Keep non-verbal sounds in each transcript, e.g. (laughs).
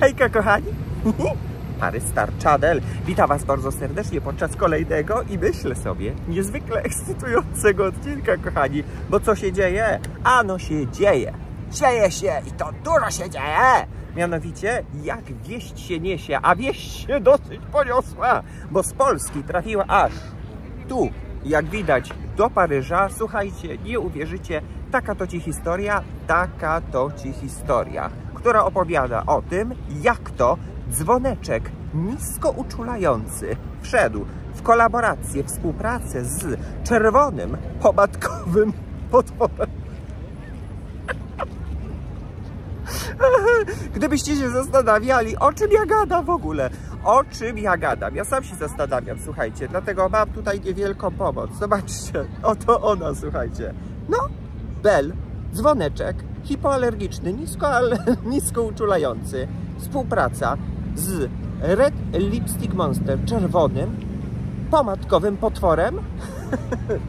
Hejka kochani! Parystar Chadel. Witam Was bardzo serdecznie podczas kolejnego i myślę sobie niezwykle ekscytującego odcinka, kochani. Bo co się dzieje? Ano się dzieje. Dzieje się i to dużo się dzieje. Mianowicie, jak wieść się niesie, a wieść się dosyć poniosła, bo z Polski trafiła aż tu, jak widać, do Paryża. Słuchajcie, nie uwierzycie, taka to Ci historia, taka to Ci historia która opowiada o tym, jak to dzwoneczek nisko uczulający wszedł w kolaborację, współpracę z czerwonym pomadkowym (laughs) potworem. (laughs) Gdybyście się zastanawiali, o czym ja gadam w ogóle, o czym ja gadam. Ja sam się zastanawiam, słuchajcie, dlatego mam tutaj niewielką pomoc. Zobaczcie, oto ona, słuchajcie. No, bel, dzwoneczek, hipoalergiczny, nisko, ale, (laughs) nisko uczulający. Współpraca z Red Lipstick Monster czerwonym, pomadkowym potworem.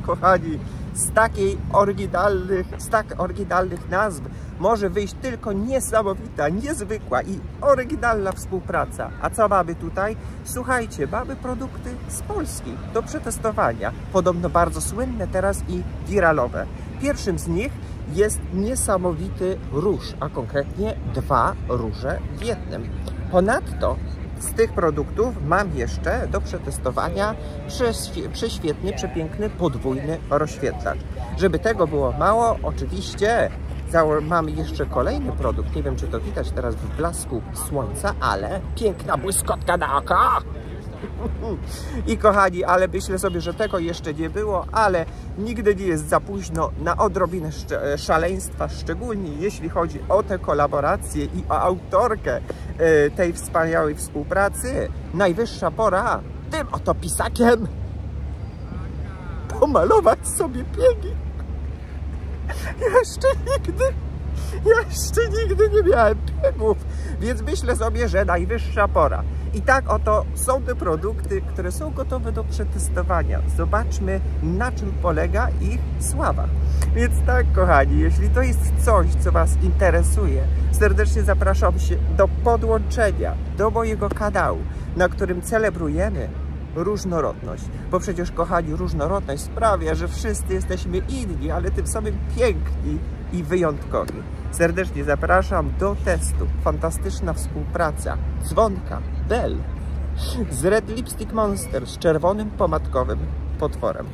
(laughs) Kochani, z, takiej oryginalnych, z tak oryginalnych nazw może wyjść tylko niesamowita, niezwykła i oryginalna współpraca. A co mamy tutaj? Słuchajcie, mamy produkty z Polski do przetestowania. Podobno bardzo słynne teraz i wiralowe. Pierwszym z nich jest niesamowity róż, a konkretnie dwa róże w jednym. Ponadto z tych produktów mam jeszcze do przetestowania prześwietny, przepiękny, podwójny rozświetlacz. Żeby tego było mało, oczywiście mam jeszcze kolejny produkt. Nie wiem, czy to widać teraz w blasku słońca, ale piękna błyskotka na oko! I kochani, ale myślę sobie, że tego jeszcze nie było, ale nigdy nie jest za późno na odrobinę e, szaleństwa, szczególnie jeśli chodzi o te kolaboracje i o autorkę e, tej wspaniałej współpracy. Najwyższa pora tym oto pisakiem pomalować sobie piegi. Jeszcze nigdy, jeszcze nigdy nie miałem piegów. Więc myślę sobie, że najwyższa pora. I tak oto są te produkty, które są gotowe do przetestowania. Zobaczmy, na czym polega ich sława. Więc tak, kochani, jeśli to jest coś, co Was interesuje, serdecznie zapraszam się do podłączenia do mojego kanału, na którym celebrujemy różnorodność. Bo przecież, kochani, różnorodność sprawia, że wszyscy jesteśmy inni, ale tym samym piękni i wyjątkowi. Serdecznie zapraszam do testu. Fantastyczna współpraca dzwonka Bell z Red Lipstick Monster z czerwonym pomadkowym potworem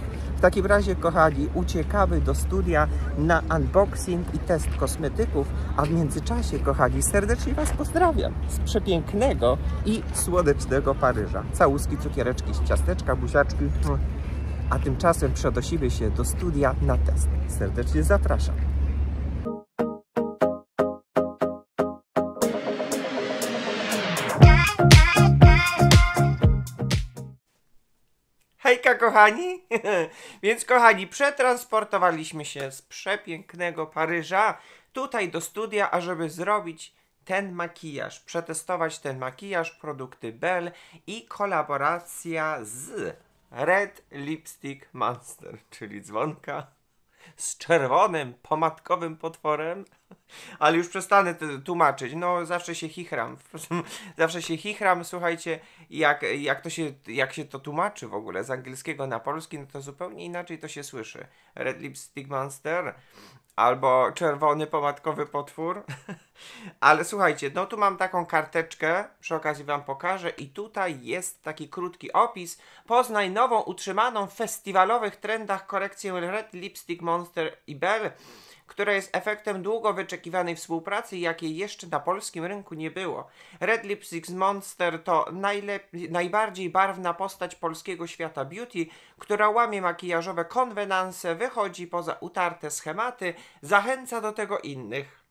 takim razie, kochani, uciekamy do studia na unboxing i test kosmetyków, a w międzyczasie, kochani, serdecznie Was pozdrawiam z przepięknego i słonecznego Paryża. Całuski, cukiereczki, ciasteczka, buziaczki. A tymczasem przenosimy się do studia na test. Serdecznie zapraszam. jajka, kochani? (laughs) Więc, kochani, przetransportowaliśmy się z przepięknego Paryża tutaj do studia, ażeby zrobić ten makijaż, przetestować ten makijaż, produkty Bell i kolaboracja z Red Lipstick Monster, czyli dzwonka z czerwonym pomadkowym potworem. Ale już przestanę tłumaczyć. No, zawsze się chichram. (laughs) zawsze się chichram, słuchajcie, jak, jak, to się, jak się to tłumaczy w ogóle z angielskiego na polski, no to zupełnie inaczej to się słyszy. Red Lipstick Monster albo czerwony pomadkowy potwór. (laughs) Ale słuchajcie, no tu mam taką karteczkę, przy okazji Wam pokażę i tutaj jest taki krótki opis. Poznaj nową, utrzymaną w festiwalowych trendach korekcję Red Lipstick Monster i ber która jest efektem długo wyczekiwanej współpracy, jakiej jeszcze na polskim rynku nie było. Red Lipstick Monster to najlep- najbardziej barwna postać polskiego świata beauty, która łamie makijażowe konwenanse, wychodzi poza utarte schematy, zachęca do tego innych.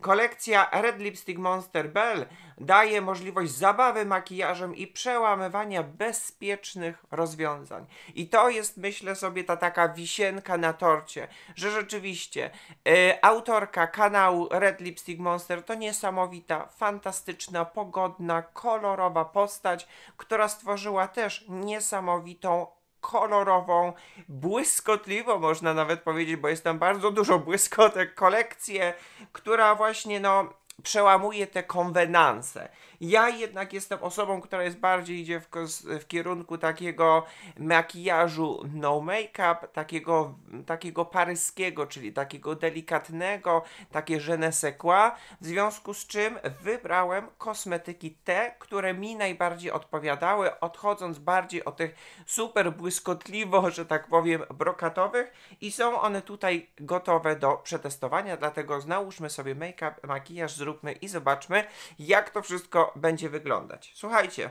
Kolekcja Red Lipstick Monster Bell daje możliwość zabawy makijażem i przełamywania bezpiecznych rozwiązań. I to jest, myślę sobie, ta taka wisienka na torcie, że rzeczywiście y, autorka kanału Red Lipstick Monster to niesamowita, fantastyczna, pogodna, kolorowa postać, która stworzyła też niesamowitą kolorową, błyskotliwą można nawet powiedzieć, bo jest tam bardzo dużo błyskotek, kolekcję, która właśnie no przełamuje te konwenanse. Ja jednak jestem osobą, która jest bardziej idzie w, w kierunku takiego makijażu no make-up, takiego, takiego paryskiego, czyli takiego delikatnego, takie je ne sais quoi, w związku z czym wybrałem kosmetyki te, które mi najbardziej odpowiadały, odchodząc bardziej od tych super błyskotliwo, że tak powiem, brokatowych i są one tutaj gotowe do przetestowania, dlatego nałóżmy sobie make-up, makijaż, zróbmy i zobaczmy, jak to wszystko będzie wyglądać. Słuchajcie,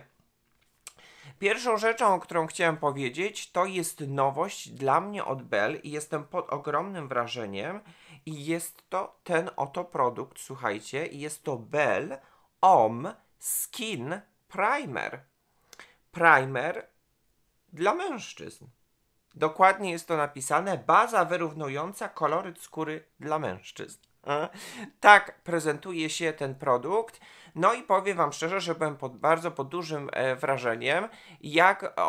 Pierwszą rzeczą, o którą chciałem powiedzieć, to jest nowość dla mnie od Bell i jestem pod ogromnym wrażeniem. I jest to ten oto produkt, słuchajcie, jest to Bell OM Skin Primer. Primer dla mężczyzn. Dokładnie jest to napisane baza wyrównująca koloryt skóry dla mężczyzn. Tak prezentuje się ten produkt. No i powiem Wam szczerze, że byłem pod bardzo pod dużym e, wrażeniem, jak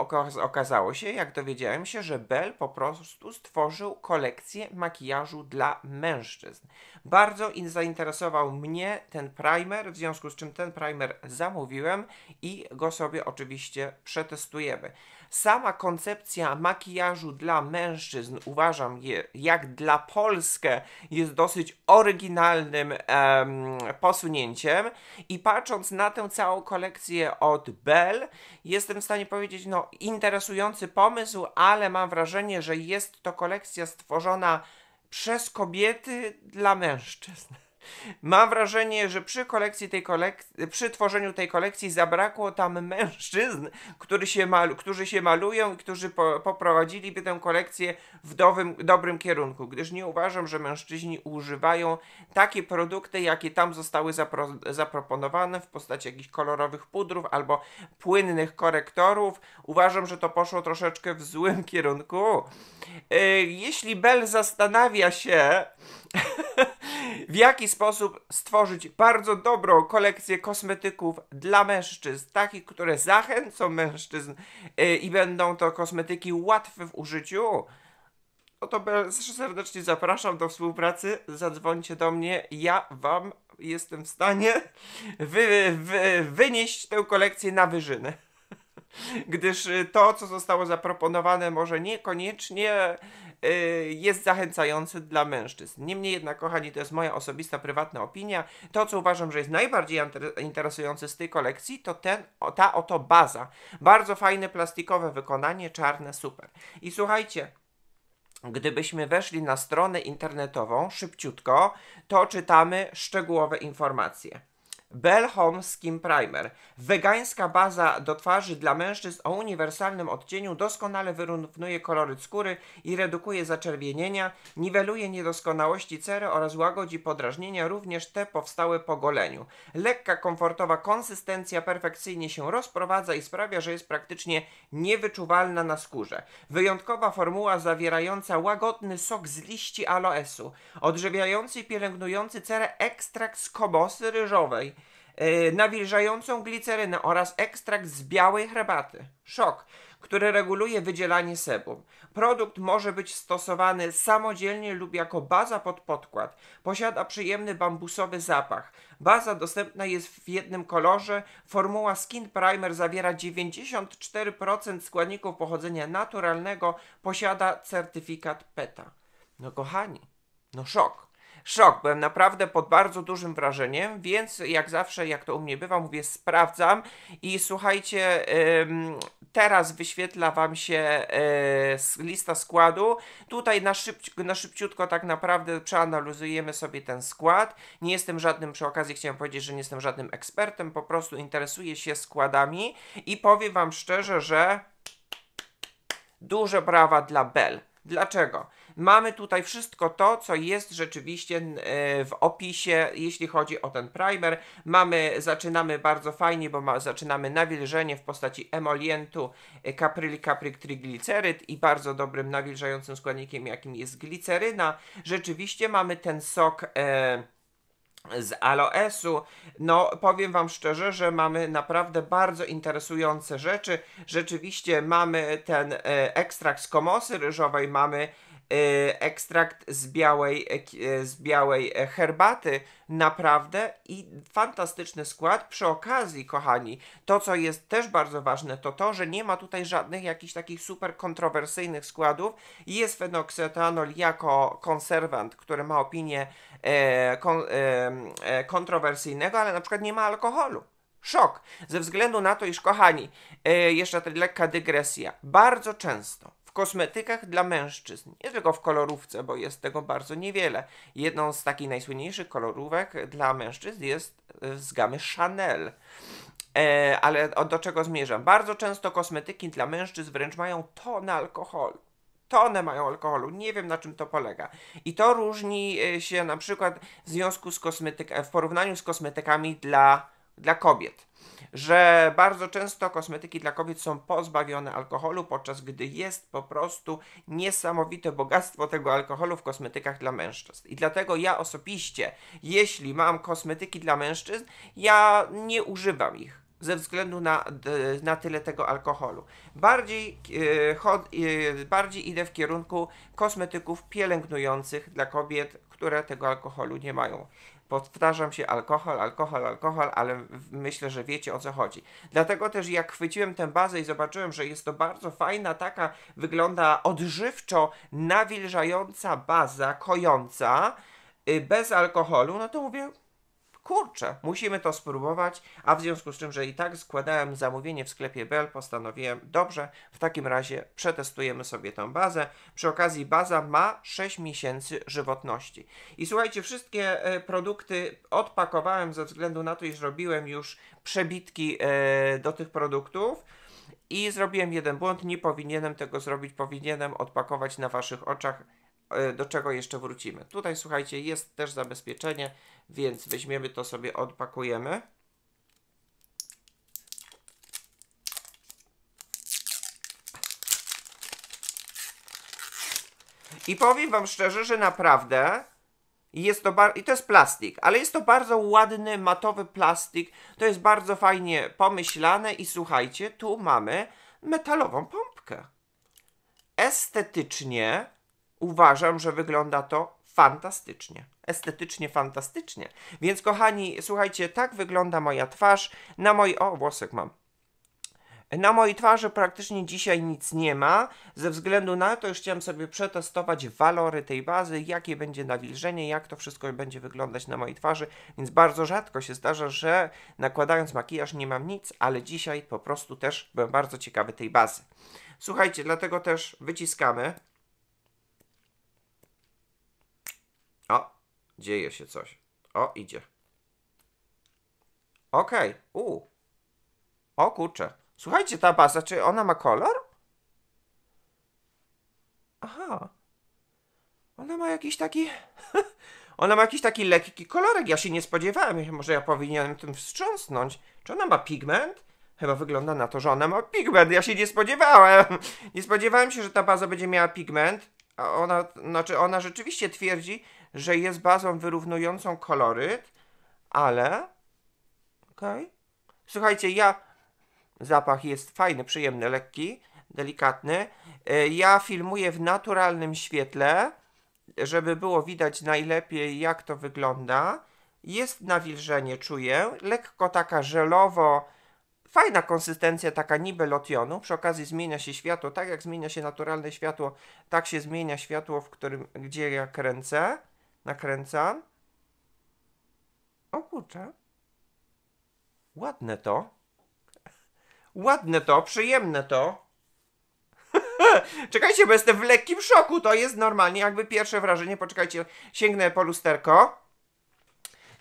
okazało się, jak dowiedziałem się, że Bell po prostu stworzył kolekcję makijażu dla mężczyzn. Bardzo zainteresował mnie ten primer, w związku z czym ten primer zamówiłem i go sobie oczywiście przetestujemy. Sama koncepcja makijażu dla mężczyzn uważam je, jak dla Polskę jest dosyć oryginalnym em, posunięciem i patrząc na tę całą kolekcję od Bell jestem w stanie powiedzieć, no interesujący pomysł, ale mam wrażenie, że jest to kolekcja stworzona przez kobiety dla mężczyzn. Mam wrażenie, że przy kolekcji tej przy tworzeniu tej kolekcji zabrakło tam mężczyzn, który się którzy się malują i którzy po, poprowadziliby tę kolekcję w dowym, dobrym kierunku, gdyż nie uważam, że mężczyźni używają takie produkty, jakie tam zostały zapro, zaproponowane w postaci jakichś kolorowych pudrów albo płynnych korektorów. Uważam, że to poszło troszeczkę w złym kierunku. Yy, jeśli Bell zastanawia się, (laughs) w jaki sposób stworzyć bardzo dobrą kolekcję kosmetyków dla mężczyzn, takich, które zachęcą mężczyzn yy, i będą to kosmetyki łatwe w użyciu. No to serdecznie zapraszam do współpracy. Zadzwońcie do mnie, ja wam jestem w stanie wy, wy, wynieść tę kolekcję na wyżynę gdyż y, to, co zostało zaproponowane, może niekoniecznie y, jest zachęcające dla mężczyzn. Niemniej jednak, kochani, to jest moja osobista, prywatna opinia. To, co uważam, że jest najbardziej interesujące z tej kolekcji, to ten, ta oto baza. Bardzo fajne plastikowe wykonanie, czarne, super. I słuchajcie, Gdybyśmy weszli na stronę internetową szybciutko, to czytamy szczegółowe informacje. Bell Home Skin Primer. Wegańska baza do twarzy dla mężczyzn o uniwersalnym odcieniu doskonale wyrównuje kolory skóry i redukuje zaczerwienienia, niweluje niedoskonałości cery oraz łagodzi podrażnienia, również te powstałe po goleniu. Lekka, komfortowa konsystencja perfekcyjnie się rozprowadza i sprawia, że jest praktycznie niewyczuwalna na skórze. Wyjątkowa formuła zawierająca łagodny sok z liści aloesu, odżywiający i pielęgnujący cerę ekstrakt z kobosy ryżowej, Y, nawilżającą glicerynę oraz ekstrakt z białej herbaty. Szok, który reguluje wydzielanie sebum. Produkt może być stosowany samodzielnie lub jako baza pod podkład. Posiada przyjemny bambusowy zapach. Baza dostępna jest w jednym kolorze. Formuła Skin Primer zawiera 94% składników pochodzenia naturalnego. Posiada certyfikat PETA. No kochani, no szok szok, byłem naprawdę pod bardzo dużym wrażeniem, więc jak zawsze, jak to u mnie bywa, mówię sprawdzam i słuchajcie, teraz wyświetla Wam się y, lista składu. Tutaj na, szybci na szybciutko tak naprawdę przeanalizujemy sobie ten skład. Nie jestem żadnym, przy okazji chciałem powiedzieć, że nie jestem żadnym ekspertem, po prostu interesuję się składami i powiem Wam szczerze, że duże brawa dla Bell. Dlaczego? Mamy tutaj wszystko to, co jest rzeczywiście e, w opisie, jeśli chodzi o ten primer. Mamy, zaczynamy bardzo fajnie, bo ma, zaczynamy nawilżenie w postaci emolientu e, kapryl, kapryk, trigliceryd i bardzo dobrym nawilżającym składnikiem, jakim jest gliceryna. Rzeczywiście mamy ten sok... E, z aloesu. No, powiem Wam szczerze, że mamy naprawdę bardzo interesujące rzeczy. Rzeczywiście mamy ten e, ekstrakt z komosy ryżowej, mamy Y, ekstrakt z białej, e, e, z białej e, herbaty. Naprawdę i fantastyczny skład. Przy okazji, kochani, to co jest też bardzo ważne, to to, że nie ma tutaj żadnych jakichś takich super kontrowersyjnych składów. Jest fenoksetanol jako konserwant, który ma opinię kontrowersyjnego, ale na przykład nie ma alkoholu. Szok, ze względu na to, iż, kochani, jeszcze lekka dygresja, bardzo często kosmetykach dla mężczyzn. Nie tylko w kolorówce, bo jest tego bardzo niewiele. Jedną z takich najsłynniejszych kolorówek dla mężczyzn jest e, z gamy Chanel. E, ale do czego zmierzam? Bardzo często kosmetyki dla mężczyzn wręcz mają tonę alkoholu tonę mają alkoholu. Nie wiem na czym to polega. I to różni e, się na przykład w związku z kosmetyk w porównaniu z kosmetykami dla, dla kobiet że bardzo często kosmetyki dla kobiet są pozbawione alkoholu, podczas gdy jest po prostu niesamowite bogactwo tego alkoholu w kosmetykach dla mężczyzn. I dlatego ja osobiście, jeśli mam kosmetyki dla mężczyzn, ja nie używam ich ze względu na, na tyle tego alkoholu. Bardziej, yy, chod, yy, bardziej idę w kierunku kosmetyków pielęgnujących dla kobiet, które tego alkoholu nie mają. Powtarzam się alkohol, alkohol, alkohol, ale myślę, że wiecie o co chodzi. Dlatego też jak chwyciłem tę bazę i zobaczyłem, że jest to bardzo fajna, taka wygląda odżywczo nawilżająca baza, kojąca, y, bez alkoholu, no to mówię, kurczę, musimy to spróbować, a w związku z tym, że i tak składałem zamówienie w sklepie Bell, postanowiłem, dobrze, w takim razie przetestujemy sobie tą bazę. Przy okazji baza ma 6 miesięcy żywotności. I słuchajcie, wszystkie e, produkty odpakowałem ze względu na to, iż robiłem już przebitki e, do tych produktów. I zrobiłem jeden błąd, nie powinienem tego zrobić, powinienem odpakować na Waszych oczach E, do czego jeszcze wrócimy. Tutaj słuchajcie, jest też zabezpieczenie, więc weźmiemy to sobie, odpakujemy. I powiem Wam szczerze, że naprawdę jest to bar- i to jest plastik, ale jest to bardzo ładny, matowy plastik. To jest bardzo fajnie pomyślane i słuchajcie, tu mamy metalową pompkę. Estetycznie Uważam, że wygląda to fantastycznie. Estetycznie fantastycznie. Więc kochani, słuchajcie, tak wygląda moja twarz. Na mojej... O, włosek mam. Na mojej twarzy praktycznie dzisiaj nic nie ma, ze względu na to, że chciałem sobie przetestować walory tej bazy, jakie będzie nawilżenie, jak to wszystko będzie wyglądać na mojej twarzy, więc bardzo rzadko się zdarza, że nakładając makijaż nie mam nic, ale dzisiaj po prostu też byłem bardzo ciekawy tej bazy. Słuchajcie, dlatego też wyciskamy. Dzieje się coś. O, idzie. Okej, okay. u. O kurczę. Słuchajcie, ta baza, czy ona ma kolor? Aha. Ona ma jakiś taki... (laughs) ona ma jakiś taki lekki kolorek. Ja się nie spodziewałem. Może ja powinienem tym wstrząsnąć. Czy ona ma pigment? Chyba wygląda na to, że ona ma pigment. Ja się nie spodziewałem. (laughs) nie spodziewałem się, że ta baza będzie miała pigment. A ona, znaczy ona rzeczywiście twierdzi, że jest bazą wyrównującą koloryt, ale. Okej. Okay. Słuchajcie, ja. Zapach jest fajny, przyjemny, lekki, delikatny. E, ja filmuję w naturalnym świetle, żeby było widać najlepiej, jak to wygląda. Jest nawilżenie, czuję. Lekko taka żelowo. Fajna konsystencja, taka niby lotionu. Przy okazji zmienia się światło. Tak jak zmienia się naturalne światło, tak się zmienia światło, w którym, gdzie ja kręcę nakręcam. O kurczę. Ładne to. Ładne to, przyjemne to. (laughs) Czekajcie, bo jestem w lekkim szoku. To jest normalnie jakby pierwsze wrażenie. Poczekajcie, sięgnę po lusterko.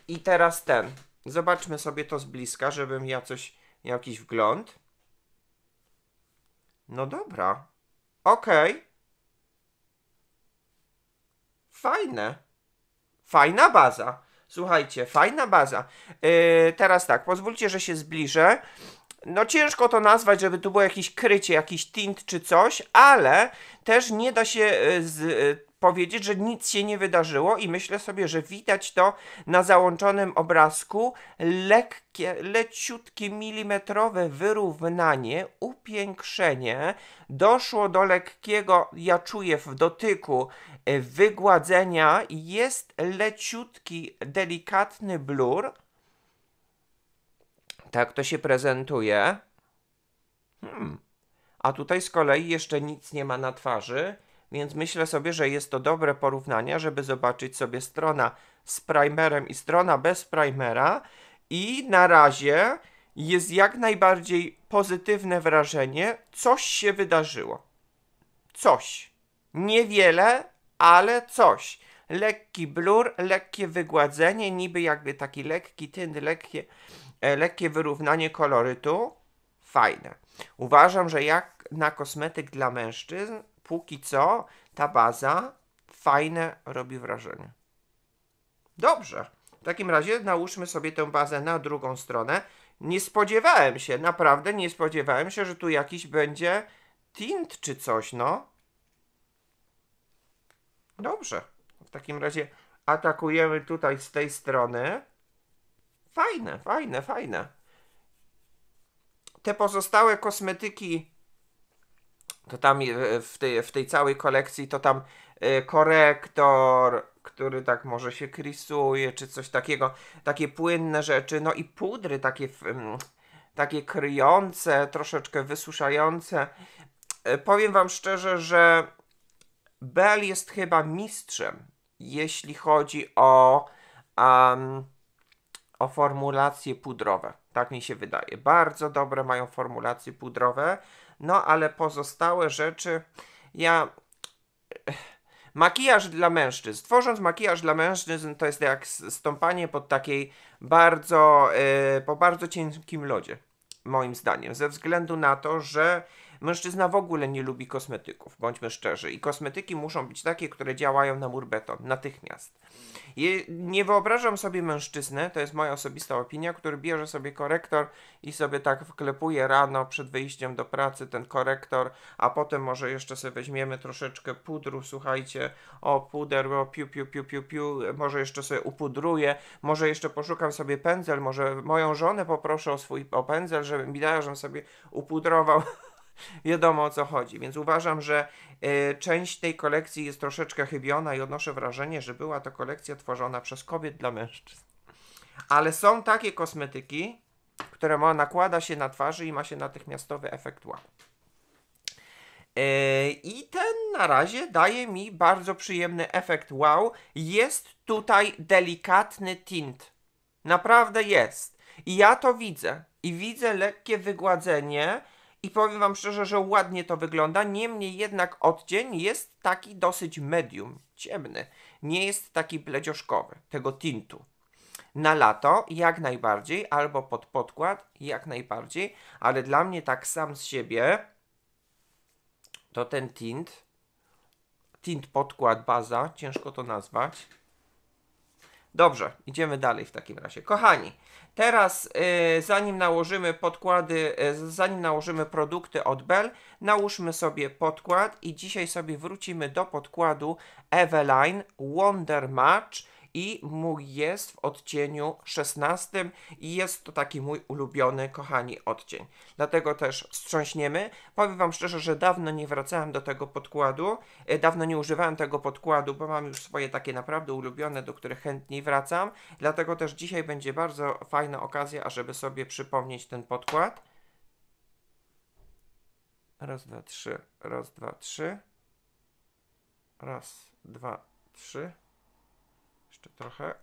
I teraz ten. Zobaczmy sobie to z bliska, żebym ja coś miał jakiś wgląd. No dobra. Okej. Okay. Fajne. Fajna baza. Słuchajcie, fajna baza. Yy, teraz tak, pozwólcie, że się zbliżę. No ciężko to nazwać, żeby tu było jakieś krycie, jakiś tint czy coś, ale też nie da się yy, z, yy, powiedzieć, że nic się nie wydarzyło i myślę sobie, że widać to na załączonym obrazku lekkie, leciutkie milimetrowe wyrównanie, upiększenie. Doszło do lekkiego, ja czuję w dotyku, e, wygładzenia. Jest leciutki, delikatny blur. Tak to się prezentuje. Hmm. A tutaj z kolei jeszcze nic nie ma na twarzy więc myślę sobie, że jest to dobre porównanie, żeby zobaczyć sobie strona z primerem i strona bez primera. I na razie jest jak najbardziej pozytywne wrażenie, coś się wydarzyło. Coś. Niewiele, ale coś. Lekki blur, lekkie wygładzenie, niby jakby taki lekki tynt, lekkie, e, lekkie wyrównanie kolorytu. Fajne. Uważam, że jak na kosmetyk dla mężczyzn póki co ta baza fajne robi wrażenie. Dobrze. W takim razie nałóżmy sobie tę bazę na drugą stronę. Nie spodziewałem się, naprawdę nie spodziewałem się, że tu jakiś będzie tint czy coś, no. Dobrze. W takim razie atakujemy tutaj z tej strony. Fajne, fajne, fajne. Te pozostałe kosmetyki to tam e, w tej, w tej całej kolekcji to tam e, korektor, który tak może się krisuje, czy coś takiego, takie płynne rzeczy, no i pudry takie, mm, takie kryjące, troszeczkę wysuszające. E, powiem Wam szczerze, że Bell jest chyba mistrzem, jeśli chodzi o, um, o formulacje pudrowe. Tak mi się wydaje. Bardzo dobre mają formulacje pudrowe. No ale pozostałe rzeczy ja. Makijaż dla mężczyzn. Tworząc makijaż dla mężczyzn, to jest jak stąpanie pod takiej bardzo, yy, po bardzo cienkim lodzie, moim zdaniem, ze względu na to, że Mężczyzna w ogóle nie lubi kosmetyków, bądźmy szczerzy. I kosmetyki muszą być takie, które działają na mur beton, natychmiast. Je, nie wyobrażam sobie mężczyznę, to jest moja osobista opinia, który bierze sobie korektor i sobie tak wklepuje rano przed wyjściem do pracy ten korektor, a potem może jeszcze sobie weźmiemy troszeczkę pudru, słuchajcie, o puder, o piu, piu, piu, piu, piu, może jeszcze sobie upudruję, może jeszcze poszukam sobie pędzel, może moją żonę poproszę o swój o pędzel, żeby mi dała, żebym sobie upudrował (laughs) (laughs) wiadomo o co chodzi. Więc uważam, że y, część tej kolekcji jest troszeczkę chybiona i odnoszę wrażenie, że była to kolekcja tworzona przez kobiet dla mężczyzn. Ale są takie kosmetyki, które ma, nakłada się na twarzy i ma się natychmiastowy efekt wow. E, I ten na razie daje mi bardzo przyjemny efekt wow. Jest tutaj delikatny tint. Naprawdę jest. I ja to widzę. I widzę lekkie wygładzenie i powiem Wam szczerze, że ładnie to wygląda, niemniej jednak odcień jest taki dosyć medium, ciemny. Nie jest taki bledzioszkowy, tego tintu. Na lato jak najbardziej, albo pod podkład jak najbardziej, ale dla mnie tak sam z siebie to ten tint, tint podkład, baza, ciężko to nazwać, Dobrze, idziemy dalej w takim razie. Kochani, teraz y, zanim nałożymy podkłady, y, zanim nałożymy produkty od Bell, nałóżmy sobie podkład i dzisiaj sobie wrócimy do podkładu Eveline Wonder Match i mój jest w odcieniu 16 i jest to taki mój ulubiony, kochani, odcień. Dlatego też wstrząśniemy. Powiem Wam szczerze, że dawno nie wracałem do tego podkładu, e, dawno nie używałem tego podkładu, bo mam już swoje takie naprawdę ulubione, do których chętniej wracam. Dlatego też dzisiaj będzie bardzo fajna okazja, ażeby sobie przypomnieć ten podkład. Raz, dwa, trzy, raz, dwa, trzy. Raz, dwa, trzy. Jeszcze trochę.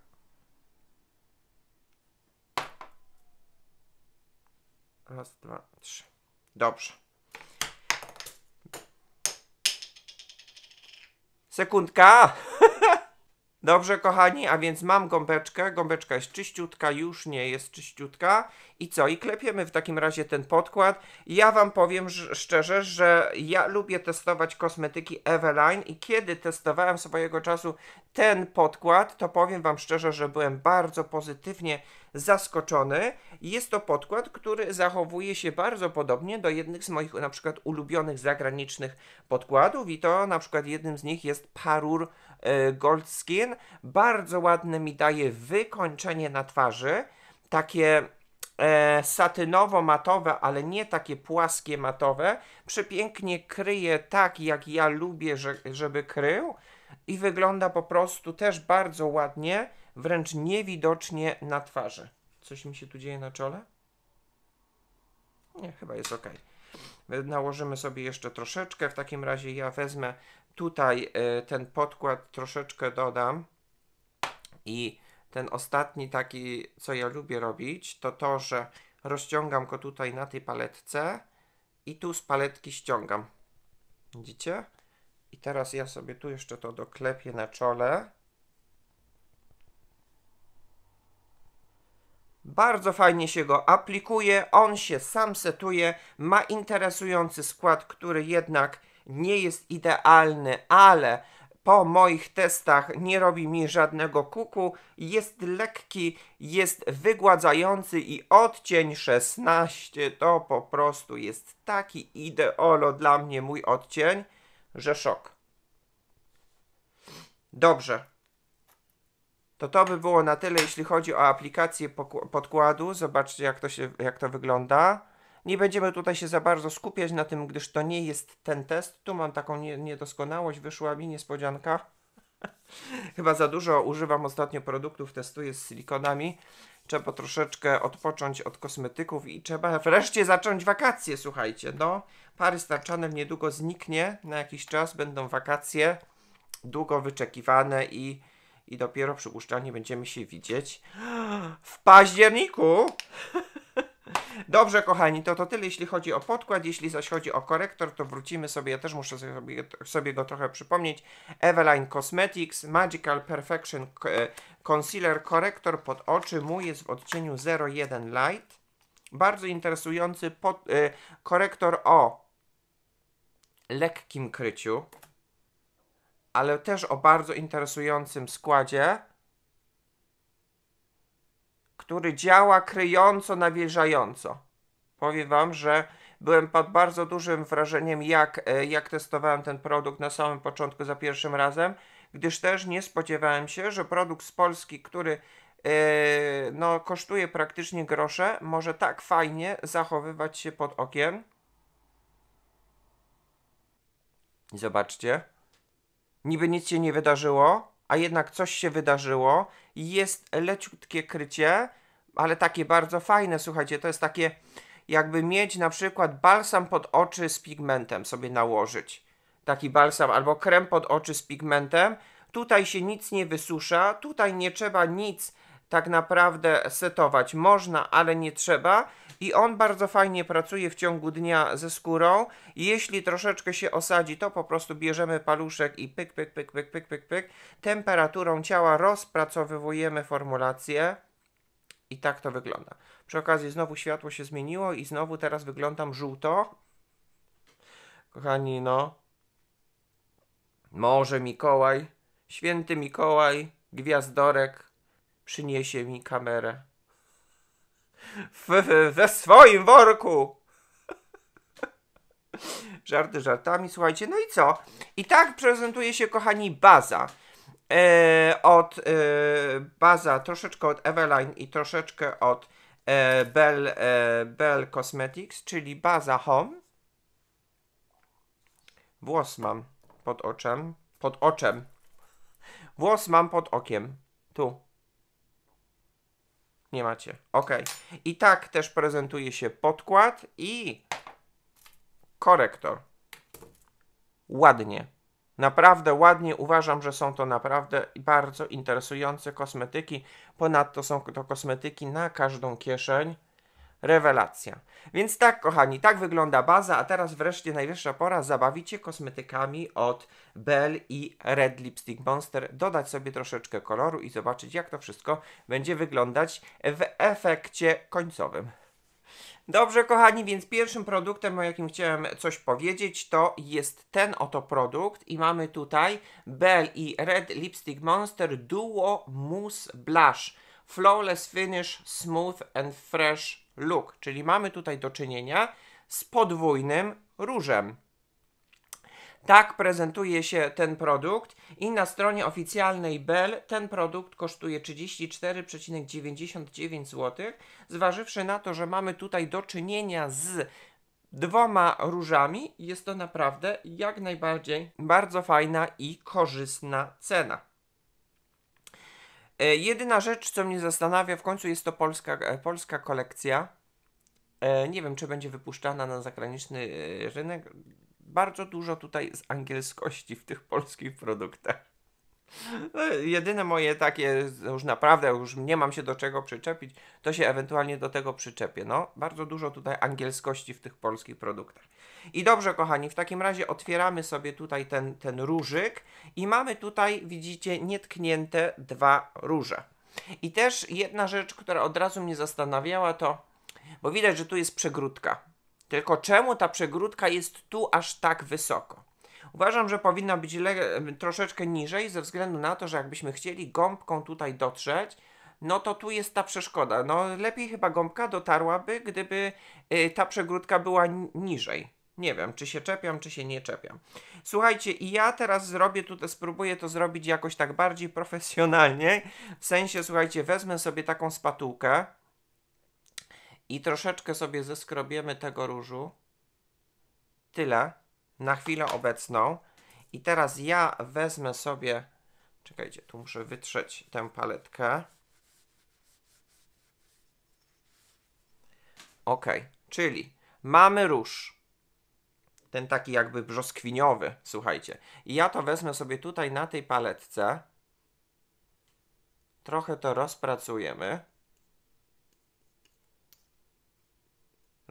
Raz, dwa, trzy. Dobrze. Sekundka! (laughs) Dobrze, kochani, a więc mam gąbeczkę. Gąbeczka jest czyściutka, już nie jest czyściutka. I co? I klepiemy w takim razie ten podkład. Ja Wam powiem szczerze, że ja lubię testować kosmetyki Eveline i kiedy testowałem swojego czasu ten podkład, to powiem Wam szczerze, że byłem bardzo pozytywnie zaskoczony. Jest to podkład, który zachowuje się bardzo podobnie do jednych z moich na przykład ulubionych zagranicznych podkładów i to na przykład jednym z nich jest Parur e, Gold Skin. Bardzo ładne mi daje wykończenie na twarzy, takie E, satynowo-matowe, ale nie takie płaskie matowe. Przepięknie kryje tak, jak ja lubię, że, żeby krył i wygląda po prostu też bardzo ładnie, wręcz niewidocznie na twarzy. Coś mi się tu dzieje na czole? Nie, chyba jest ok. Nałożymy sobie jeszcze troszeczkę. W takim razie ja wezmę tutaj e, ten podkład, troszeczkę dodam i ten ostatni taki, co ja lubię robić, to to, że rozciągam go tutaj na tej paletce i tu z paletki ściągam. Widzicie? I teraz ja sobie tu jeszcze to doklepię na czole. Bardzo fajnie się go aplikuje, on się sam setuje, ma interesujący skład, który jednak nie jest idealny, ale po moich testach nie robi mi żadnego kuku, jest lekki, jest wygładzający i odcień 16 to po prostu jest taki ideolo dla mnie mój odcień, że szok. Dobrze. To to by było na tyle, jeśli chodzi o aplikację podkładu. Zobaczcie, jak to, się, jak to wygląda. Nie będziemy tutaj się za bardzo skupiać na tym, gdyż to nie jest ten test. Tu mam taką niedoskonałość, wyszła mi niespodzianka. (laughs) Chyba za dużo używam ostatnio produktów, testuję z silikonami. Trzeba troszeczkę odpocząć od kosmetyków i trzeba wreszcie zacząć wakacje, słuchajcie. No, pary Star Channel niedługo zniknie, na jakiś czas będą wakacje, długo wyczekiwane i, i dopiero przypuszczalnie będziemy się widzieć (gasps) w październiku. Dobrze, kochani, to to tyle, jeśli chodzi o podkład. Jeśli zaś chodzi o korektor, to wrócimy sobie, ja też muszę sobie, sobie go trochę przypomnieć. Eveline Cosmetics Magical Perfection e, Concealer Korektor pod oczy. Mój jest w odcieniu 01 Light. Bardzo interesujący pod, y, korektor o lekkim kryciu, ale też o bardzo interesującym składzie który działa kryjąco, nawilżająco. Powiem Wam, że byłem pod bardzo dużym wrażeniem, jak, e, jak testowałem ten produkt na samym początku za pierwszym razem, gdyż też nie spodziewałem się, że produkt z Polski, który yy, no, kosztuje praktycznie grosze, może tak fajnie zachowywać się pod okiem. Zobaczcie. Niby nic się nie wydarzyło, a jednak coś się wydarzyło. Jest leciutkie krycie, ale takie bardzo fajne, słuchajcie, to jest takie jakby mieć na przykład balsam pod oczy z pigmentem sobie nałożyć. Taki balsam albo krem pod oczy z pigmentem. Tutaj się nic nie wysusza, tutaj nie trzeba nic tak naprawdę setować. Można, ale nie trzeba. I on bardzo fajnie pracuje w ciągu dnia ze skórą. Jeśli troszeczkę się osadzi, to po prostu bierzemy paluszek i pyk, pyk, pyk, pyk, pyk, pyk, pyk. Temperaturą ciała rozpracowywujemy formulację. I tak to wygląda. Przy okazji znowu światło się zmieniło i znowu teraz wyglądam żółto. Kochani, no. Może Mikołaj, święty Mikołaj, gwiazdorek, przyniesie mi kamerę. W, w, we swoim worku! (laughs) Żarty żartami, słuchajcie. No i co? I tak prezentuje się, kochani, baza. E, od e, Baza, troszeczkę od Eveline i troszeczkę od e, Bell, Bell Cosmetics, czyli Baza Home. Włos mam pod oczem. Pod oczem. Włos mam pod okiem. Tu. Nie macie. Ok. I tak też prezentuje się podkład i korektor. Ładnie. Naprawdę ładnie, uważam, że są to naprawdę bardzo interesujące kosmetyki. Ponadto są to kosmetyki na każdą kieszeń. Rewelacja. Więc tak, kochani, tak wygląda baza, a teraz wreszcie najwyższa pora zabawić się kosmetykami od Belle i Red Lipstick Monster, dodać sobie troszeczkę koloru i zobaczyć, jak to wszystko będzie wyglądać w efekcie końcowym. Dobrze, kochani, więc pierwszym produktem, o jakim chciałem coś powiedzieć, to jest ten oto produkt i mamy tutaj Belle i Red Lipstick Monster Duo Mousse Blush Flawless Finish Smooth and Fresh Look, czyli mamy tutaj do czynienia z podwójnym różem. Tak prezentuje się ten produkt i na stronie oficjalnej Bell ten produkt kosztuje 34,99 zł, zważywszy na to, że mamy tutaj do czynienia z dwoma różami, jest to naprawdę jak najbardziej bardzo fajna i korzystna cena. E, jedyna rzecz, co mnie zastanawia, w końcu jest to polska, e, polska kolekcja. E, nie wiem, czy będzie wypuszczana na zagraniczny rynek bardzo dużo tutaj z angielskości w tych polskich produktach. No, jedyne moje takie, już naprawdę, już nie mam się do czego przyczepić, to się ewentualnie do tego przyczepię. No, bardzo dużo tutaj angielskości w tych polskich produktach. I dobrze, kochani, w takim razie otwieramy sobie tutaj ten, ten różyk i mamy tutaj, widzicie, nietknięte dwa róże. I też jedna rzecz, która od razu mnie zastanawiała, to, bo widać, że tu jest przegródka tylko czemu ta przegródka jest tu aż tak wysoko? Uważam, że powinna być troszeczkę niżej, ze względu na to, że jakbyśmy chcieli gąbką tutaj dotrzeć, no to tu jest ta przeszkoda. No lepiej chyba gąbka dotarłaby, gdyby y, ta przegródka była niżej. Nie wiem, czy się czepiam, czy się nie czepiam. Słuchajcie, i ja teraz zrobię tutaj, spróbuję to zrobić jakoś tak bardziej profesjonalnie. W sensie, słuchajcie, wezmę sobie taką spatułkę i troszeczkę sobie zeskrobiemy tego różu. Tyle na chwilę obecną. I teraz ja wezmę sobie, czekajcie, tu muszę wytrzeć tę paletkę. Ok, czyli mamy róż. Ten taki jakby brzoskwiniowy, słuchajcie. I ja to wezmę sobie tutaj na tej paletce. Trochę to rozpracujemy.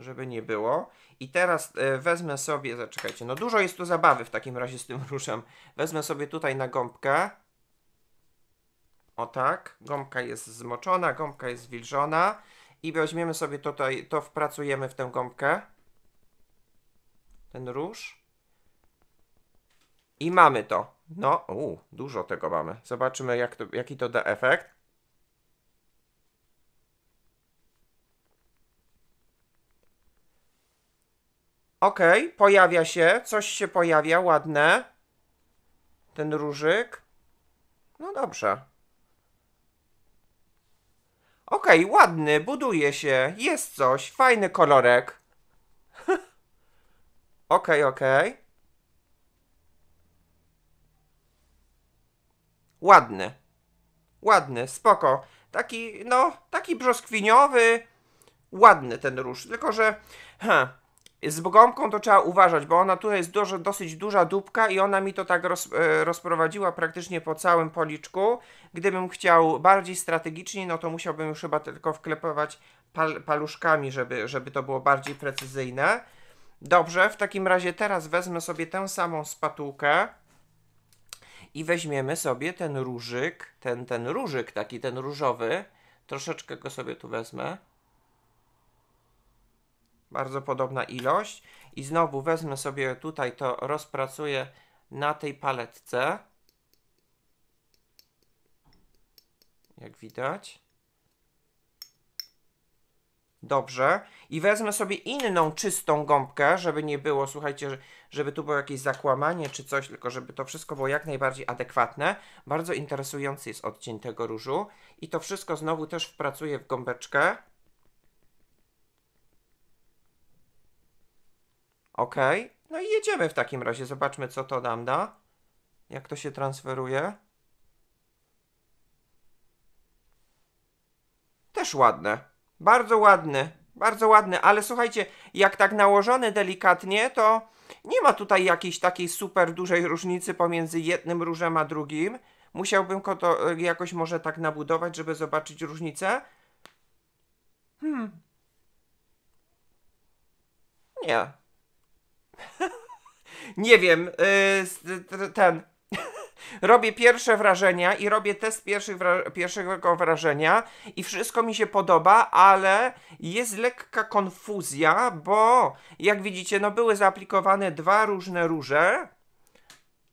żeby nie było. I teraz e, wezmę sobie, zaczekajcie, no dużo jest tu zabawy w takim razie z tym (laughs) ruszem. Wezmę sobie tutaj na gąbkę. O tak, gąbka jest zmoczona, gąbka jest zwilżona. I weźmiemy sobie tutaj, to wpracujemy w tę gąbkę. Ten róż. I mamy to. No, u, dużo tego mamy. Zobaczymy, jak to, jaki to da efekt. Okej, okay, pojawia się, coś się pojawia, ładne. Ten różyk. No dobrze. Okej, okay, ładny, buduje się, jest coś, fajny kolorek. (laughs) Okej, okej. Okay, ładny. Ładny, spoko. Taki, no, taki brzoskwiniowy. Ładny ten róż, tylko że... Huh, z bogomką to trzeba uważać, bo ona tutaj jest dużo, dosyć duża dupka i ona mi to tak roz, e, rozprowadziła praktycznie po całym policzku. Gdybym chciał bardziej strategicznie, no to musiałbym już chyba tylko wklepywać pal, paluszkami, żeby, żeby to było bardziej precyzyjne. Dobrze, w takim razie teraz wezmę sobie tę samą spatułkę i weźmiemy sobie ten różyk, ten, ten różyk taki, ten różowy. Troszeczkę go sobie tu wezmę bardzo podobna ilość i znowu wezmę sobie tutaj to rozpracuję na tej paletce jak widać dobrze i wezmę sobie inną czystą gąbkę, żeby nie było, słuchajcie, żeby tu było jakieś zakłamanie czy coś, tylko żeby to wszystko było jak najbardziej adekwatne. Bardzo interesujący jest odcień tego różu i to wszystko znowu też wpracuję w gąbeczkę. Ok, no i jedziemy w takim razie. Zobaczmy, co to nam da. Jak to się transferuje. Też ładne. Bardzo ładny. Bardzo ładny, ale słuchajcie, jak tak nałożone, delikatnie, to nie ma tutaj jakiejś takiej super dużej różnicy pomiędzy jednym różem a drugim. Musiałbym to e, jakoś może tak nabudować, żeby zobaczyć różnicę. Hmm. Nie, (laughs) Nie wiem, yy, ten. (laughs) robię pierwsze wrażenia i robię test pierwszych wra pierwszego wrażenia i wszystko mi się podoba, ale jest lekka konfuzja, bo jak widzicie, no były zaaplikowane dwa różne róże,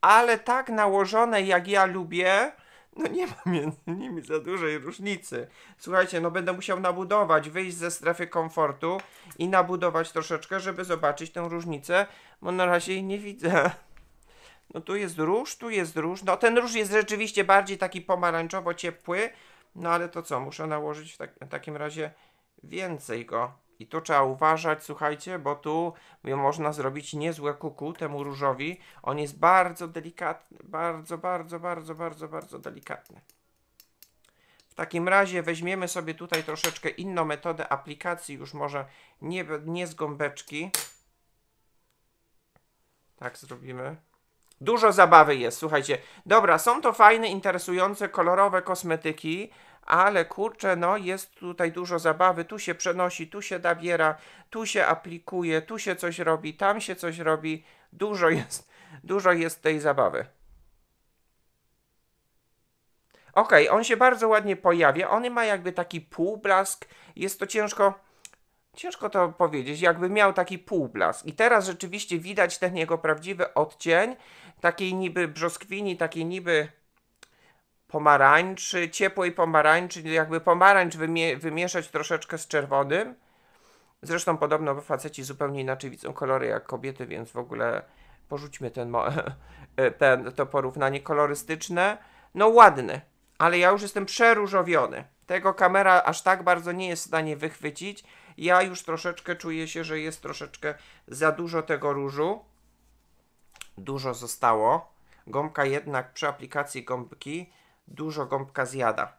ale tak nałożone jak ja lubię, no nie ma między nimi za dużej różnicy. Słuchajcie, no będę musiał nabudować, wyjść ze strefy komfortu i nabudować troszeczkę, żeby zobaczyć tę różnicę, bo na razie jej nie widzę. No tu jest róż, tu jest róż. No ten róż jest rzeczywiście bardziej taki pomarańczowo ciepły, no ale to co, muszę nałożyć w, tak, w takim razie więcej go. I tu trzeba uważać, słuchajcie, bo tu można zrobić niezłe kuku temu różowi. On jest bardzo delikatny, bardzo, bardzo, bardzo, bardzo, bardzo delikatny. W takim razie weźmiemy sobie tutaj troszeczkę inną metodę aplikacji, już może nie, nie z gąbeczki. Tak zrobimy. Dużo zabawy jest, słuchajcie. Dobra, są to fajne, interesujące, kolorowe kosmetyki ale kurczę, no jest tutaj dużo zabawy, tu się przenosi, tu się nabiera, tu się aplikuje, tu się coś robi, tam się coś robi, dużo (laughs) jest, dużo jest tej zabawy. Ok, on się bardzo ładnie pojawia, on ma jakby taki półblask, jest to ciężko... Ciężko to powiedzieć, jakby miał taki półblask. I teraz rzeczywiście widać ten jego prawdziwy odcień, takiej niby brzoskwini, takiej niby pomarańczy, ciepłej pomarańczy, jakby pomarańcz wymie wymieszać troszeczkę z czerwonym. Zresztą podobno faceci zupełnie inaczej widzą kolory jak kobiety, więc w ogóle porzućmy ten, (laughs) e, ten, to porównanie kolorystyczne. No ładny, ale ja już jestem przeróżowiony. Tego kamera aż tak bardzo nie jest w stanie wychwycić. Ja już troszeczkę czuję się, że jest troszeczkę za dużo tego różu. Dużo zostało. Gąbka jednak przy aplikacji gąbki dużo gąbka zjada.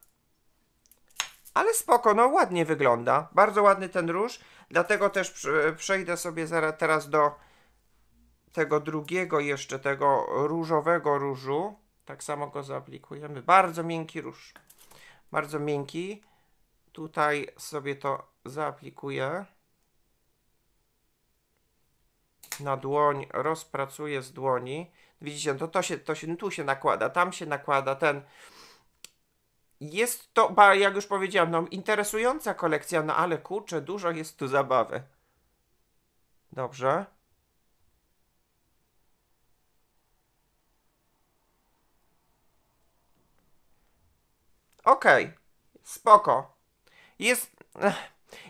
Ale spoko, no ładnie wygląda. Bardzo ładny ten róż. Dlatego też przejdę sobie zaraz teraz do tego drugiego jeszcze, tego różowego różu. Tak samo go zaaplikujemy. Bardzo miękki róż. Bardzo miękki. Tutaj sobie to zaaplikuję. Na dłoń, rozpracuję z dłoni. Widzicie, no to, to się, to się, tu się nakłada, tam się nakłada ten jest to, ba, jak już powiedziałam, no, interesująca kolekcja, no ale kurczę, dużo jest tu zabawy. Dobrze. Okej, okay. spoko. Jest,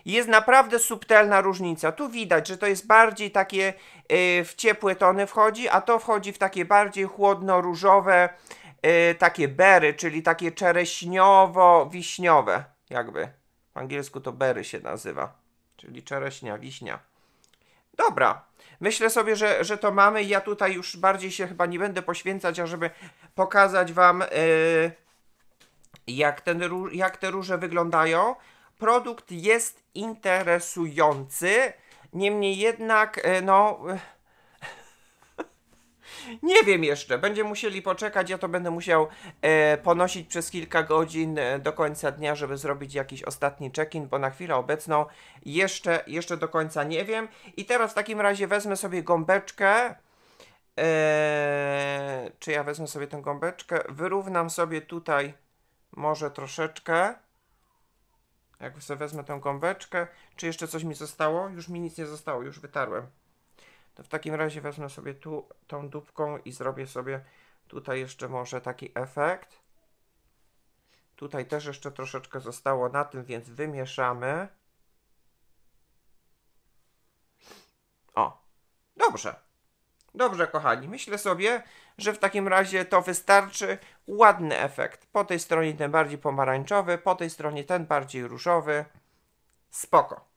jest naprawdę subtelna różnica. Tu widać, że to jest bardziej takie y, w ciepłe tony wchodzi, a to wchodzi w takie bardziej chłodno-różowe, Y, takie bery, czyli takie czereśniowo-wiśniowe, jakby. W angielsku to bery się nazywa, czyli czereśnia, wiśnia. Dobra, myślę sobie, że, że to mamy. Ja tutaj już bardziej się chyba nie będę poświęcać, ażeby pokazać Wam, y, jak, ten, jak te róże wyglądają. Produkt jest interesujący, niemniej jednak, y, no nie wiem jeszcze, będziemy musieli poczekać, ja to będę musiał e, ponosić przez kilka godzin e, do końca dnia, żeby zrobić jakiś ostatni check-in, bo na chwilę obecną jeszcze, jeszcze do końca nie wiem. I teraz w takim razie wezmę sobie gąbeczkę, e, czy ja wezmę sobie tę gąbeczkę, wyrównam sobie tutaj może troszeczkę, jak sobie wezmę tę gąbeczkę, czy jeszcze coś mi zostało? Już mi nic nie zostało, już wytarłem. To w takim razie wezmę sobie tu tą dupką i zrobię sobie tutaj jeszcze może taki efekt. Tutaj też jeszcze troszeczkę zostało na tym, więc wymieszamy. O, dobrze. Dobrze, kochani. Myślę sobie, że w takim razie to wystarczy. Ładny efekt. Po tej stronie ten bardziej pomarańczowy, po tej stronie ten bardziej różowy. Spoko.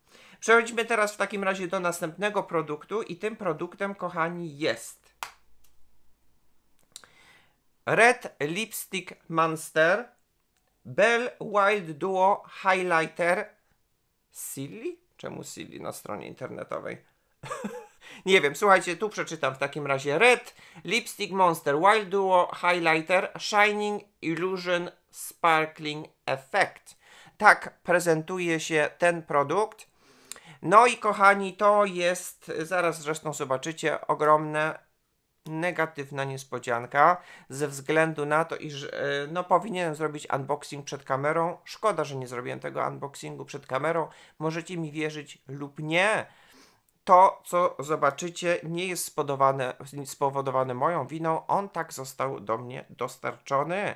Przejdźmy teraz w takim razie do następnego produktu i tym produktem, kochani, jest Red Lipstick Monster Bell Wild Duo Highlighter Silly? Czemu Silly na stronie internetowej? (laughs) Nie wiem, słuchajcie, tu przeczytam w takim razie Red Lipstick Monster Wild Duo Highlighter Shining Illusion Sparkling Effect. Tak prezentuje się ten produkt. No i kochani, to jest, zaraz zresztą zobaczycie, ogromne negatywna niespodzianka ze względu na to, iż e, no, powinienem zrobić unboxing przed kamerą. Szkoda, że nie zrobiłem tego unboxingu przed kamerą. Możecie mi wierzyć lub nie. To, co zobaczycie, nie jest spowodowane, spowodowane moją winą. On tak został do mnie dostarczony.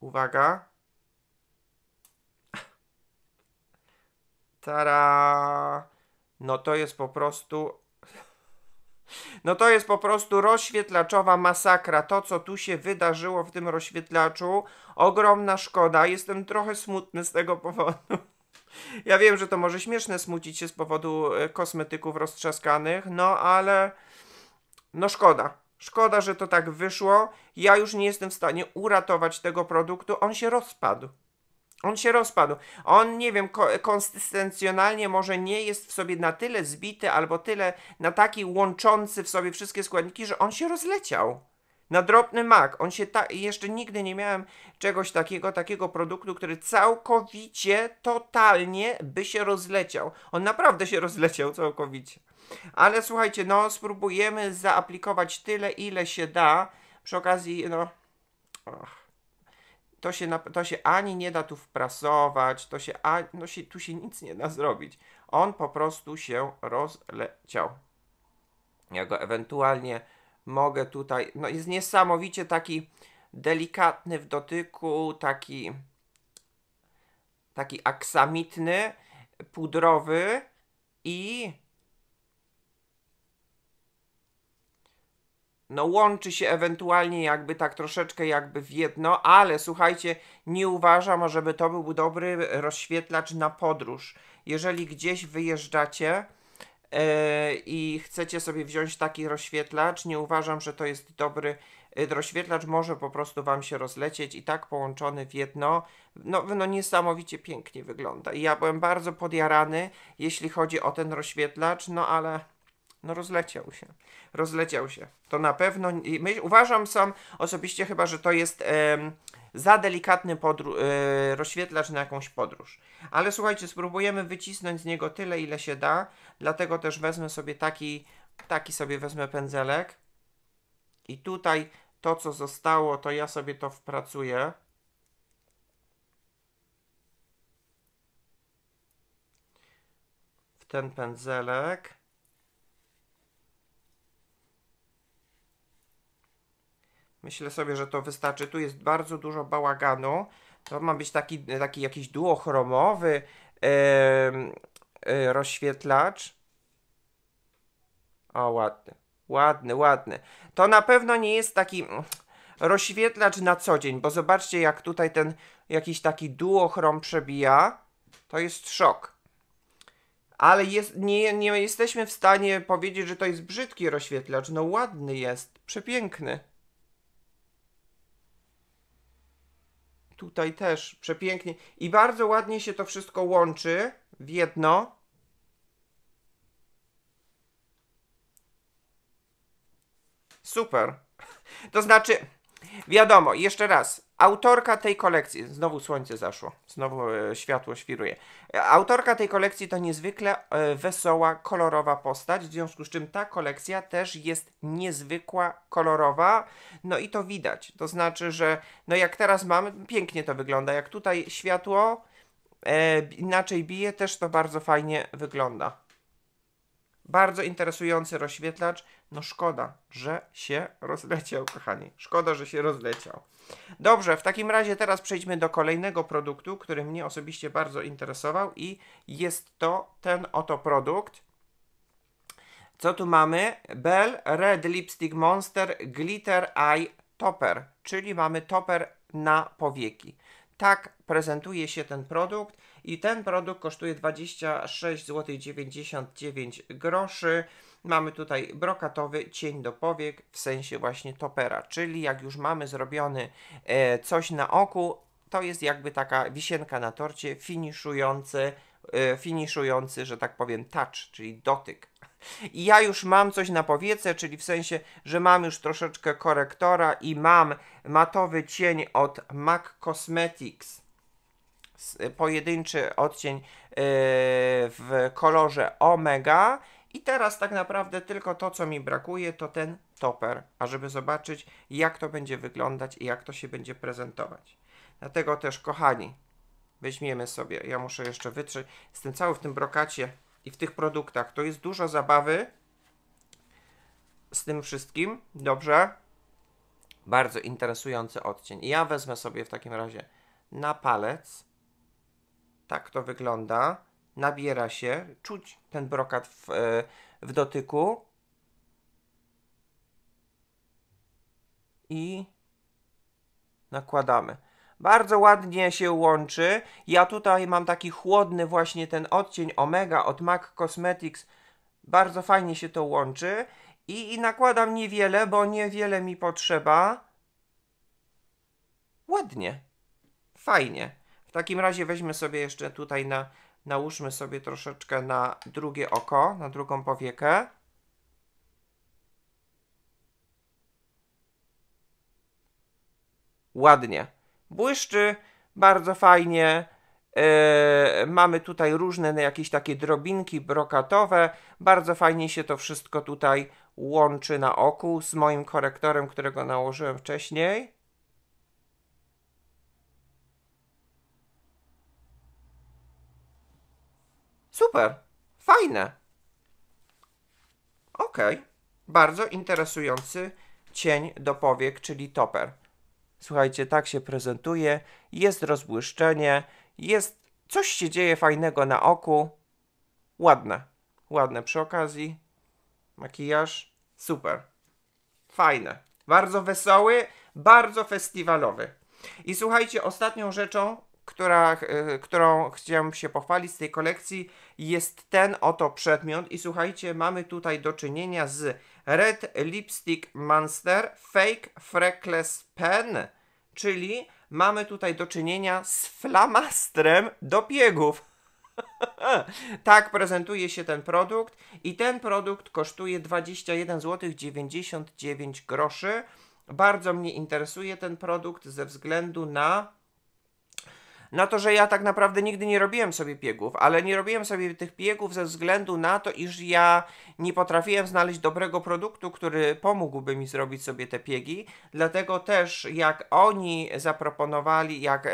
Uwaga. Tara! No to jest po prostu. No to jest po prostu rozświetlaczowa masakra. To, co tu się wydarzyło w tym rozświetlaczu, ogromna szkoda. Jestem trochę smutny z tego powodu. Ja wiem, że to może śmieszne smucić się z powodu e, kosmetyków roztrzaskanych, no ale. No szkoda. Szkoda, że to tak wyszło. Ja już nie jestem w stanie uratować tego produktu. On się rozpadł. On się rozpadł. On, nie wiem, ko- konstytucjonalnie może nie jest w sobie na tyle zbity, albo tyle, na taki łączący w sobie wszystkie składniki, że on się rozleciał. Na drobny mak. On się ta- jeszcze nigdy nie miałem czegoś takiego, takiego produktu, który całkowicie, totalnie by się rozleciał. On naprawdę się rozleciał całkowicie. Ale słuchajcie, no spróbujemy zaaplikować tyle, ile się da. Przy okazji, no... Och to się, na, to się ani nie da tu wprasować, to się, a, no się, tu się nic nie da zrobić. On po prostu się rozleciał. Ja go ewentualnie mogę tutaj, no jest niesamowicie taki delikatny w dotyku, taki, taki aksamitny, pudrowy i no łączy się ewentualnie jakby tak troszeczkę jakby w jedno, ale słuchajcie, nie uważam, żeby to był dobry rozświetlacz na podróż. Jeżeli gdzieś wyjeżdżacie yy, i chcecie sobie wziąć taki rozświetlacz, nie uważam, że to jest dobry e, rozświetlacz, może po prostu Wam się rozlecieć i tak połączony w jedno, no, no niesamowicie pięknie wygląda. ja byłem bardzo podjarany, jeśli chodzi o ten rozświetlacz, no ale no rozleciał się. Rozleciał się. To na pewno. My, uważam sam osobiście chyba, że to jest e, za delikatny podru- e, rozświetlacz na jakąś podróż. Ale słuchajcie, spróbujemy wycisnąć z niego tyle, ile się da. Dlatego też wezmę sobie taki, taki sobie wezmę pędzelek. I tutaj to, co zostało, to ja sobie to wpracuję. W ten pędzelek. Myślę sobie, że to wystarczy. Tu jest bardzo dużo bałaganu. To ma być taki, taki jakiś duochromowy yy, yy, rozświetlacz. O, ładny. Ładny, ładny. To na pewno nie jest taki rozświetlacz na co dzień, bo zobaczcie jak tutaj ten jakiś taki duochrom przebija. To jest szok. Ale jest, nie, nie jesteśmy w stanie powiedzieć, że to jest brzydki rozświetlacz. No ładny jest, przepiękny. Tutaj też przepięknie i bardzo ładnie się to wszystko łączy w jedno. Super. To znaczy, Wiadomo, jeszcze raz, autorka tej kolekcji, znowu słońce zaszło, znowu e, światło świruje. E, autorka tej kolekcji to niezwykle e, wesoła, kolorowa postać, w związku z czym ta kolekcja też jest niezwykła, kolorowa, no i to widać. To znaczy, że no jak teraz mam, pięknie to wygląda, jak tutaj światło e, inaczej bije, też to bardzo fajnie wygląda. Bardzo interesujący rozświetlacz. No szkoda, że się rozleciał, kochani. Szkoda, że się rozleciał. Dobrze, w takim razie teraz przejdźmy do kolejnego produktu, który mnie osobiście bardzo interesował i jest to ten oto produkt. Co tu mamy? Bell Red Lipstick Monster Glitter Eye Topper, czyli mamy topper na powieki. Tak prezentuje się ten produkt i ten produkt kosztuje 26,99 zł groszy. Mamy tutaj brokatowy cień do powiek w sensie właśnie topera, czyli jak już mamy zrobiony e, coś na oku, to jest jakby taka wisienka na torcie finiszujący, e, finiszujący, że tak powiem, touch, czyli dotyk i ja już mam coś na powiece, czyli w sensie, że mam już troszeczkę korektora i mam matowy cień od MAC Cosmetics pojedynczy odcień e, w kolorze omega i teraz tak naprawdę tylko to, co mi brakuje, to ten toper, ażeby zobaczyć, jak to będzie wyglądać i jak to się będzie prezentować. Dlatego też, kochani, weźmiemy sobie, ja muszę jeszcze wytrzeć, jestem cały w tym brokacie i w tych produktach, to jest dużo zabawy z tym wszystkim, dobrze? Bardzo interesujący odcień. I ja wezmę sobie w takim razie na palec, tak to wygląda. Nabiera się, czuć ten brokat w, e, w dotyku. I nakładamy. Bardzo ładnie się łączy. Ja tutaj mam taki chłodny właśnie ten odcień Omega od MAC Cosmetics. Bardzo fajnie się to łączy. I, I nakładam niewiele, bo niewiele mi potrzeba. Ładnie. Fajnie takim razie weźmy sobie jeszcze tutaj na, nałóżmy sobie troszeczkę na drugie oko, na drugą powiekę. Ładnie. Błyszczy, bardzo fajnie. Yy, mamy tutaj różne jakieś takie drobinki brokatowe. Bardzo fajnie się to wszystko tutaj łączy na oku z moim korektorem, którego nałożyłem wcześniej. Super, fajne. Ok, bardzo interesujący cień do powiek, czyli toper. Słuchajcie, tak się prezentuje, jest rozbłyszczenie, jest coś się dzieje fajnego na oku. Ładne, ładne przy okazji. Makijaż, super, fajne. Bardzo wesoły, bardzo festiwalowy. I słuchajcie, ostatnią rzeczą, która, e, którą chciałem się pochwalić z tej kolekcji, jest ten oto przedmiot. I słuchajcie, mamy tutaj do czynienia z Red Lipstick Monster Fake Freckles Pen, czyli mamy tutaj do czynienia z flamastrem do piegów. (laughs) tak prezentuje się ten produkt i ten produkt kosztuje 21 zł 99 groszy. Bardzo mnie interesuje ten produkt ze względu na na to, że ja tak naprawdę nigdy nie robiłem sobie piegów, ale nie robiłem sobie tych piegów ze względu na to, iż ja nie potrafiłem znaleźć dobrego produktu, który pomógłby mi zrobić sobie te piegi. Dlatego też jak oni zaproponowali, jak,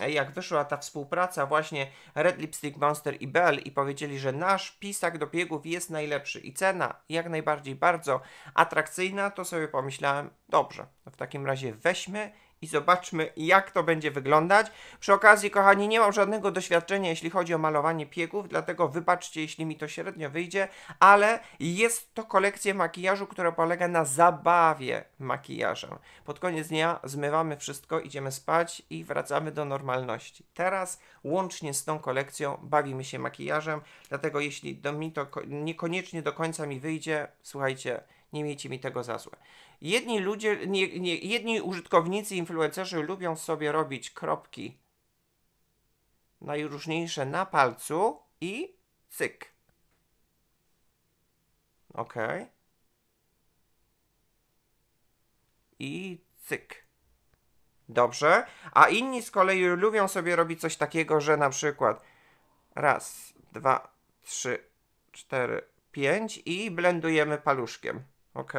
e, jak wyszła ta współpraca właśnie Red Lipstick Monster i Bell i powiedzieli, że nasz pisak do piegów jest najlepszy i cena jak najbardziej bardzo atrakcyjna, to sobie pomyślałem, dobrze, w takim razie weźmy i zobaczmy, jak to będzie wyglądać. Przy okazji, kochani, nie mam żadnego doświadczenia, jeśli chodzi o malowanie pieków, dlatego wybaczcie, jeśli mi to średnio wyjdzie, ale jest to kolekcja makijażu, która polega na zabawie makijażem. Pod koniec dnia zmywamy wszystko, idziemy spać i wracamy do normalności. Teraz, łącznie z tą kolekcją, bawimy się makijażem, dlatego jeśli do mi to niekoniecznie do końca mi wyjdzie, słuchajcie, nie miejcie mi tego za złe. Jedni ludzie, nie, nie, jedni użytkownicy, influencerzy lubią sobie robić kropki najróżniejsze na palcu i cyk. Ok. I cyk. Dobrze. A inni z kolei lubią sobie robić coś takiego, że na przykład raz, dwa, trzy, cztery, pięć i blendujemy paluszkiem. ok?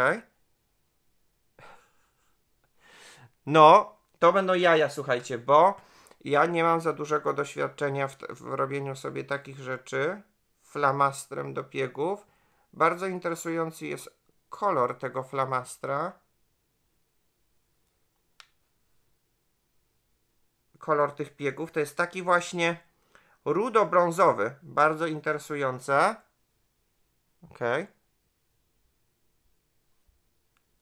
No, to będą jaja, słuchajcie, bo ja nie mam za dużego doświadczenia w, w robieniu sobie takich rzeczy flamastrem do piegów. Bardzo interesujący jest kolor tego flamastra. Kolor tych piegów to jest taki właśnie rudo-brązowy. Bardzo interesujące. Ok.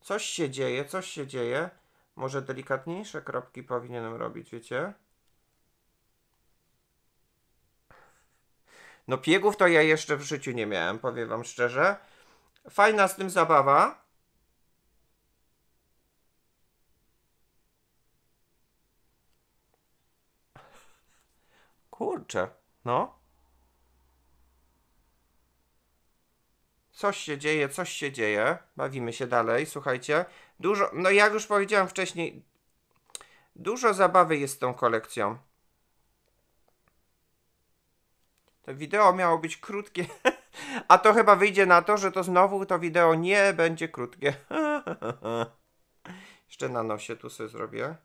Coś się dzieje, coś się dzieje. Może delikatniejsze kropki powinienem robić, wiecie? No piegów to ja jeszcze w życiu nie miałem, powiem wam szczerze. Fajna z tym zabawa. Kurczę, no. Coś się dzieje, coś się dzieje. Bawimy się dalej, słuchajcie. Dużo, no jak już powiedziałem wcześniej, dużo zabawy jest z tą kolekcją. To wideo miało być krótkie, (laughs) a to chyba wyjdzie na to, że to znowu to wideo nie będzie krótkie. (laughs) Jeszcze na nosie tu sobie zrobię.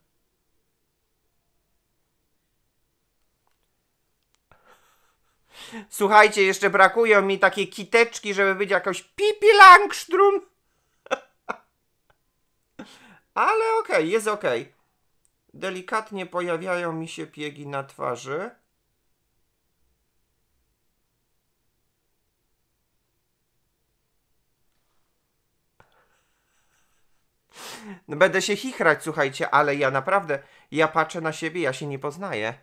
Słuchajcie, jeszcze brakują mi takie kiteczki, żeby być jakoś pipi (laughs) Ale okej, okay, jest okej. Okay. Delikatnie pojawiają mi się piegi na twarzy. No będę się chichrać, słuchajcie, ale ja naprawdę, ja patrzę na siebie, ja się nie poznaję.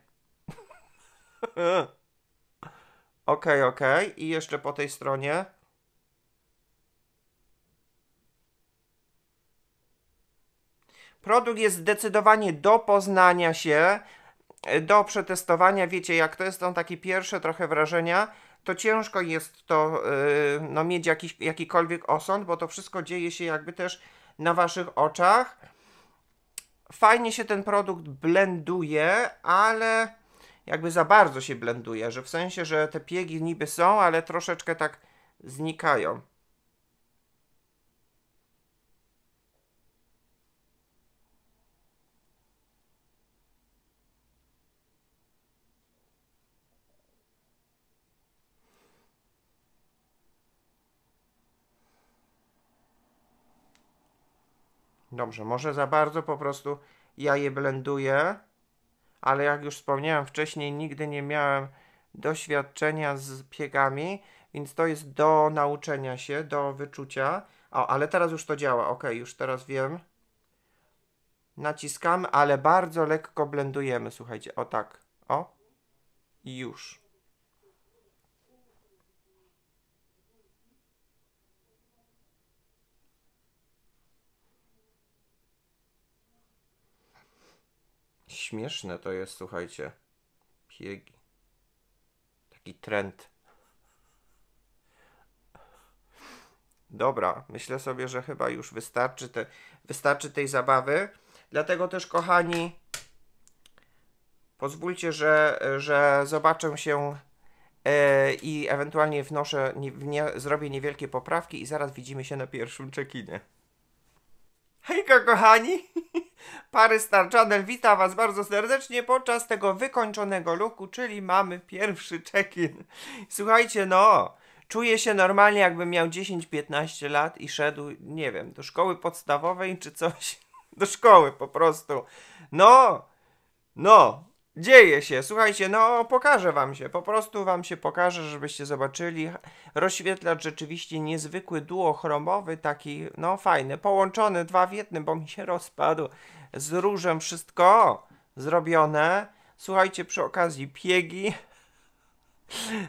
(laughs) Ok, ok. I jeszcze po tej stronie. Produkt jest zdecydowanie do poznania się, e, do przetestowania. Wiecie, jak to jest, on takie pierwsze trochę wrażenia, to ciężko jest to yy, no, mieć jakiś, jakikolwiek osąd, bo to wszystko dzieje się jakby też na waszych oczach. Fajnie się ten produkt blenduje, ale jakby za bardzo się blenduje, że w sensie, że te piegi niby są, ale troszeczkę tak znikają. Dobrze, może za bardzo po prostu ja je blenduję ale jak już wspomniałem wcześniej, nigdy nie miałem doświadczenia z biegami, więc to jest do nauczenia się, do wyczucia. O, ale teraz już to działa, ok, już teraz wiem. Naciskamy, ale bardzo lekko blendujemy, słuchajcie, o tak, o. I już. Śmieszne to jest, słuchajcie. Piegi. Taki trend. Dobra, myślę sobie, że chyba już wystarczy, te, wystarczy tej zabawy. Dlatego też, kochani, pozwólcie, że, że zobaczę się e, i ewentualnie wnoszę, nie, nie, zrobię niewielkie poprawki i zaraz widzimy się na pierwszym czekinie. Hejka kochani! (laughs) Pary Star Channel wita Was bardzo serdecznie podczas tego wykończonego luku, czyli mamy pierwszy check-in. Słuchajcie, no, czuję się normalnie jakbym miał 10-15 lat i szedł, nie wiem, do szkoły podstawowej czy coś. (laughs) Do szkoły po prostu. No, no, Dzieje się, słuchajcie, no pokażę wam się, po prostu wam się pokażę, żebyście zobaczyli. Rozświetlacz rzeczywiście niezwykły, duochromowy, taki no fajny, połączony, dwa w jednym, bo mi się rozpadł. Z różem wszystko zrobione. Słuchajcie, przy okazji piegi.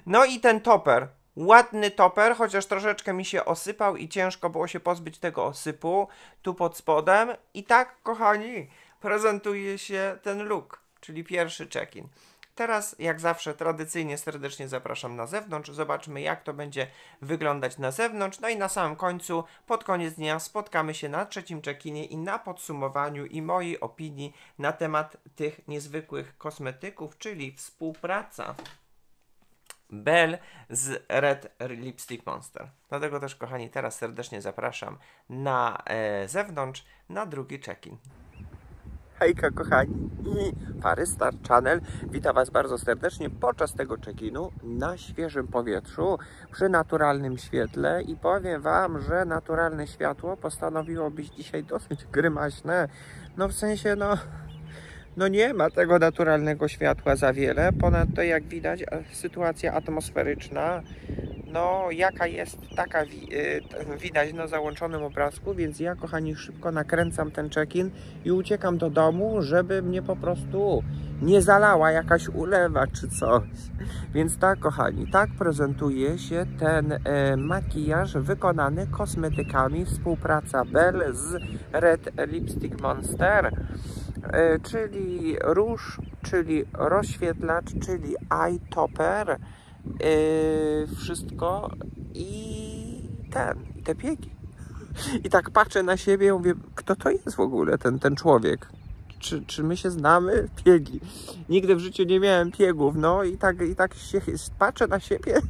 No i ten toper, Ładny toper, chociaż troszeczkę mi się osypał i ciężko było się pozbyć tego osypu tu pod spodem. I tak, kochani, prezentuje się ten look czyli pierwszy check-in. Teraz, jak zawsze, tradycyjnie serdecznie zapraszam na zewnątrz. Zobaczmy, jak to będzie wyglądać na zewnątrz. No i na samym końcu, pod koniec dnia, spotkamy się na trzecim check-inie i na podsumowaniu i mojej opinii na temat tych niezwykłych kosmetyków, czyli współpraca Bell z Red Lipstick Monster. Dlatego też, kochani, teraz serdecznie zapraszam na e, zewnątrz na drugi check-in. Hejka kochani i Parystar Channel. Witam Was bardzo serdecznie podczas tego check-inu na świeżym powietrzu, przy naturalnym świetle i powiem Wam, że naturalne światło postanowiło być dzisiaj dosyć grymaśne. No w sensie, no no nie ma tego naturalnego światła za wiele. Ponadto, jak widać, e, sytuacja atmosferyczna, no jaka jest, taka wi e, widać na załączonym obrazku, więc ja, kochani, szybko nakręcam ten check-in i uciekam do domu, żeby mnie po prostu nie zalała jakaś ulewa czy coś. Więc tak, kochani, tak prezentuje się ten e, makijaż wykonany kosmetykami, współpraca Bell z Red Lipstick Monster. E, czyli róż, czyli rozświetlacz, czyli eye topper, e, wszystko i ten, i te piegi. I tak patrzę na siebie i mówię, kto to jest w ogóle ten, ten człowiek? Czy, czy my się znamy? Piegi. Nigdy w życiu nie miałem piegów, no i tak, i tak się, patrzę na siebie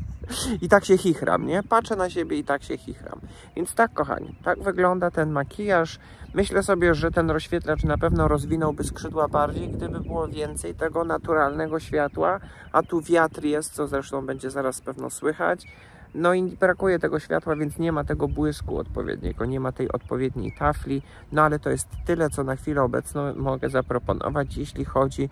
i tak się chichram, nie? Patrzę na siebie i tak się chichram. Więc tak, kochani, tak wygląda ten makijaż. Myślę sobie, że ten rozświetlacz na pewno rozwinąłby skrzydła bardziej, gdyby było więcej tego naturalnego światła, a tu wiatr jest, co zresztą będzie zaraz pewno słychać. No i brakuje tego światła, więc nie ma tego błysku odpowiedniego, nie ma tej odpowiedniej tafli, no ale to jest tyle, co na chwilę obecną mogę zaproponować, jeśli chodzi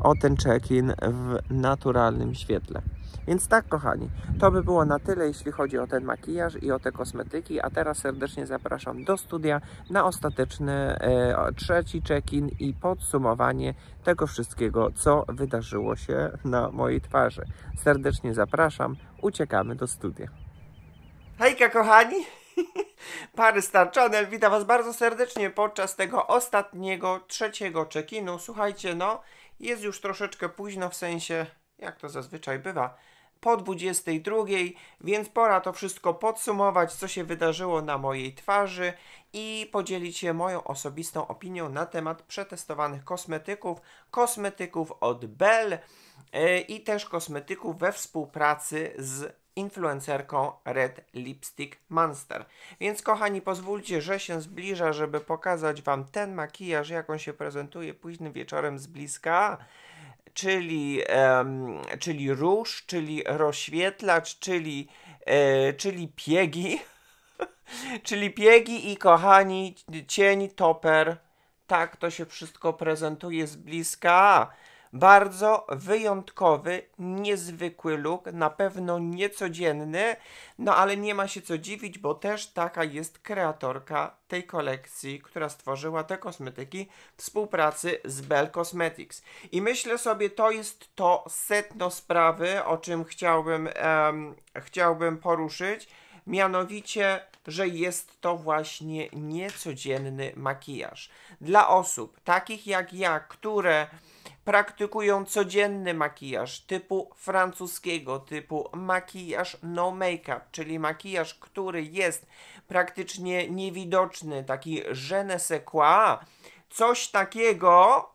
o ten check-in w naturalnym świetle. Więc tak, kochani, to by było na tyle, jeśli chodzi o ten makijaż i o te kosmetyki, a teraz serdecznie zapraszam do studia na ostateczny e, trzeci check-in i podsumowanie tego wszystkiego, co wydarzyło się na mojej twarzy. Serdecznie zapraszam, uciekamy do studia. Hejka, kochani! (laughs) Pary starczone, witam Was bardzo serdecznie podczas tego ostatniego, trzeciego check-inu. Słuchajcie, no, jest już troszeczkę późno, w sensie jak to zazwyczaj bywa, po 22, więc pora to wszystko podsumować, co się wydarzyło na mojej twarzy i podzielić się moją osobistą opinią na temat przetestowanych kosmetyków, kosmetyków od Bell yy, i też kosmetyków we współpracy z influencerką Red Lipstick Monster. Więc kochani, pozwólcie, że się zbliża, żeby pokazać Wam ten makijaż, jak on się prezentuje późnym wieczorem z bliska czyli, czyli róż, czyli rozświetlacz, czyli, e, czyli piegi. (laughs) czyli piegi i kochani, cień, toper. Tak to się wszystko prezentuje z bliska. Bardzo wyjątkowy, niezwykły look, na pewno niecodzienny, no ale nie ma się co dziwić, bo też taka jest kreatorka tej kolekcji, która stworzyła te kosmetyki w współpracy z Bell Cosmetics. I myślę sobie, to jest to setno sprawy, o czym chciałbym, um, chciałbym poruszyć mianowicie, że jest to właśnie niecodzienny makijaż. Dla osób takich jak ja, które praktykują codzienny makijaż typu francuskiego, typu makijaż no make-up, czyli makijaż, który jest praktycznie niewidoczny, taki je ne sais quoi, coś takiego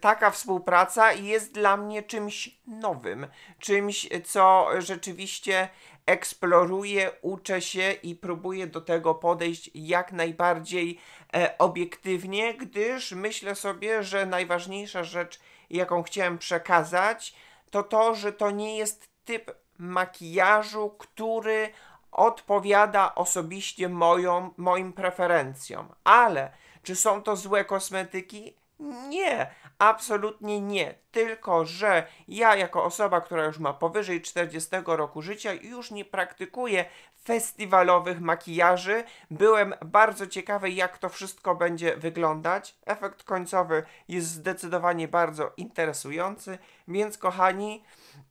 taka współpraca jest dla mnie czymś nowym, czymś, co rzeczywiście eksploruję, uczę się i próbuję do tego podejść jak najbardziej e, obiektywnie, gdyż myślę sobie, że najważniejsza rzecz, jaką chciałem przekazać, to to, że to nie jest typ makijażu, który odpowiada osobiście moją, moim preferencjom. Ale czy są to złe kosmetyki? Nie, absolutnie nie. Tylko, że ja, jako osoba, która już ma powyżej 40 roku życia, już nie praktykuję festiwalowych makijaży. Byłem bardzo ciekawy, jak to wszystko będzie wyglądać. Efekt końcowy jest zdecydowanie bardzo interesujący, więc kochani,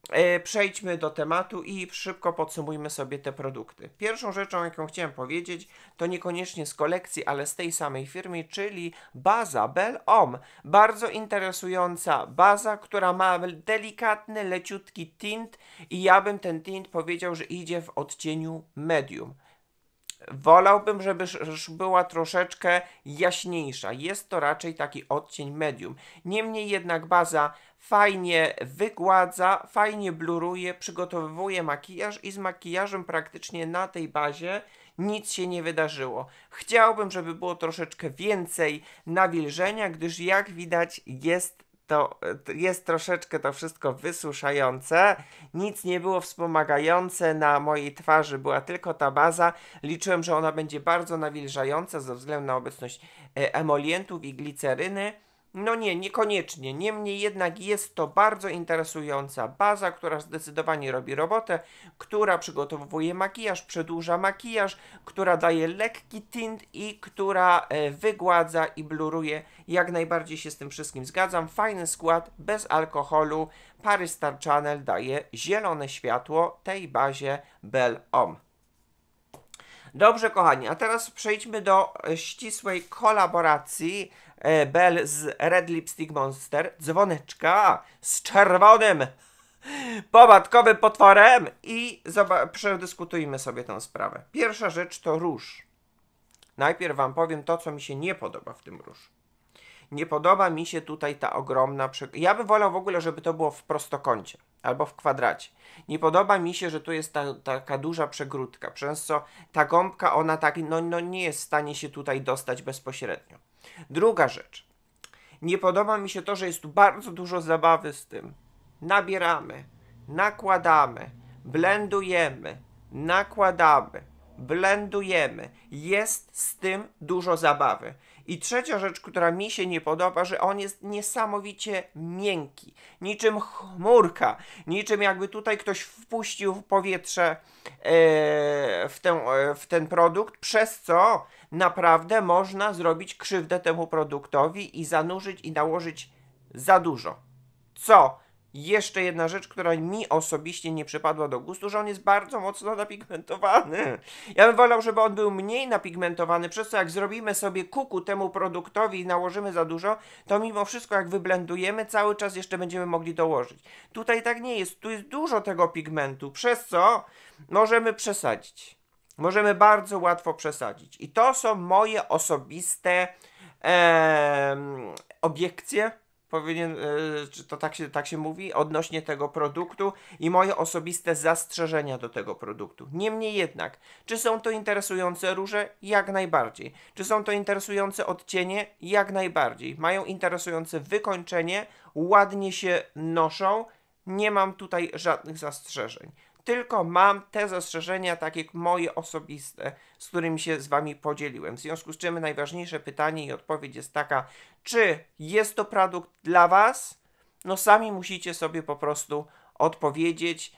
E, przejdźmy do tematu i szybko podsumujmy sobie te produkty. Pierwszą rzeczą, jaką chciałem powiedzieć, to niekoniecznie z kolekcji, ale z tej samej firmy, czyli baza Bell Om. Bardzo interesująca baza, która ma delikatny, leciutki tint i ja bym ten tint powiedział, że idzie w odcieniu medium. Wolałbym, żeby była troszeczkę jaśniejsza. Jest to raczej taki odcień medium. Niemniej jednak baza fajnie wygładza, fajnie bluruje, przygotowuje makijaż i z makijażem praktycznie na tej bazie nic się nie wydarzyło. Chciałbym, żeby było troszeczkę więcej nawilżenia, gdyż jak widać jest to jest troszeczkę to wszystko wysuszające. Nic nie było wspomagające na mojej twarzy, była tylko ta baza. Liczyłem, że ona będzie bardzo nawilżająca ze względu na obecność e, emolientów i gliceryny. No nie, niekoniecznie. Niemniej jednak jest to bardzo interesująca baza, która zdecydowanie robi robotę, która przygotowuje makijaż, przedłuża makijaż, która daje lekki tint i która e, wygładza i bluruje. Jak najbardziej się z tym wszystkim zgadzam. Fajny skład, bez alkoholu. Paris Star Channel daje zielone światło tej bazie Bell Om. Dobrze, kochani, a teraz przejdźmy do e, ścisłej kolaboracji E, Bell z Red Lipstick Monster, dzwoneczka z czerwonym pomadkowym potworem i przedyskutujmy sobie tę sprawę. Pierwsza rzecz to róż. Najpierw Wam powiem to, co mi się nie podoba w tym różu. Nie podoba mi się tutaj ta ogromna. Ja bym wolał w ogóle, żeby to było w prostokącie albo w kwadracie. Nie podoba mi się, że tu jest ta, taka duża przegródka, przez co ta gąbka, ona tak, no, no nie jest w stanie się tutaj dostać bezpośrednio. Druga rzecz. Nie podoba mi się to, że jest tu bardzo dużo zabawy z tym. Nabieramy, nakładamy, blendujemy, nakładamy, blendujemy. Jest z tym dużo zabawy. I trzecia rzecz, która mi się nie podoba, że on jest niesamowicie miękki, niczym chmurka, niczym jakby tutaj ktoś wpuścił w powietrze yy, w, ten, yy, w ten produkt, przez co naprawdę można zrobić krzywdę temu produktowi i zanurzyć i nałożyć za dużo. Co? Jeszcze jedna rzecz, która mi osobiście nie przypadła do gustu, że on jest bardzo mocno napigmentowany. Ja bym wolał, żeby on był mniej napigmentowany, przez co jak zrobimy sobie kuku temu produktowi i nałożymy za dużo, to mimo wszystko jak wyblendujemy, cały czas jeszcze będziemy mogli dołożyć. Tutaj tak nie jest, tu jest dużo tego pigmentu, przez co możemy przesadzić możemy bardzo łatwo przesadzić. I to są moje osobiste e, obiekcje, powinien, e, czy to tak się, tak się mówi, odnośnie tego produktu i moje osobiste zastrzeżenia do tego produktu. Niemniej jednak, czy są to interesujące róże? Jak najbardziej. Czy są to interesujące odcienie? Jak najbardziej. Mają interesujące wykończenie, ładnie się noszą, nie mam tutaj żadnych zastrzeżeń tylko mam te zastrzeżenia, takie moje osobiste, z którymi się z Wami podzieliłem. W związku z czym najważniejsze pytanie i odpowiedź jest taka, czy jest to produkt dla Was? No sami musicie sobie po prostu odpowiedzieć.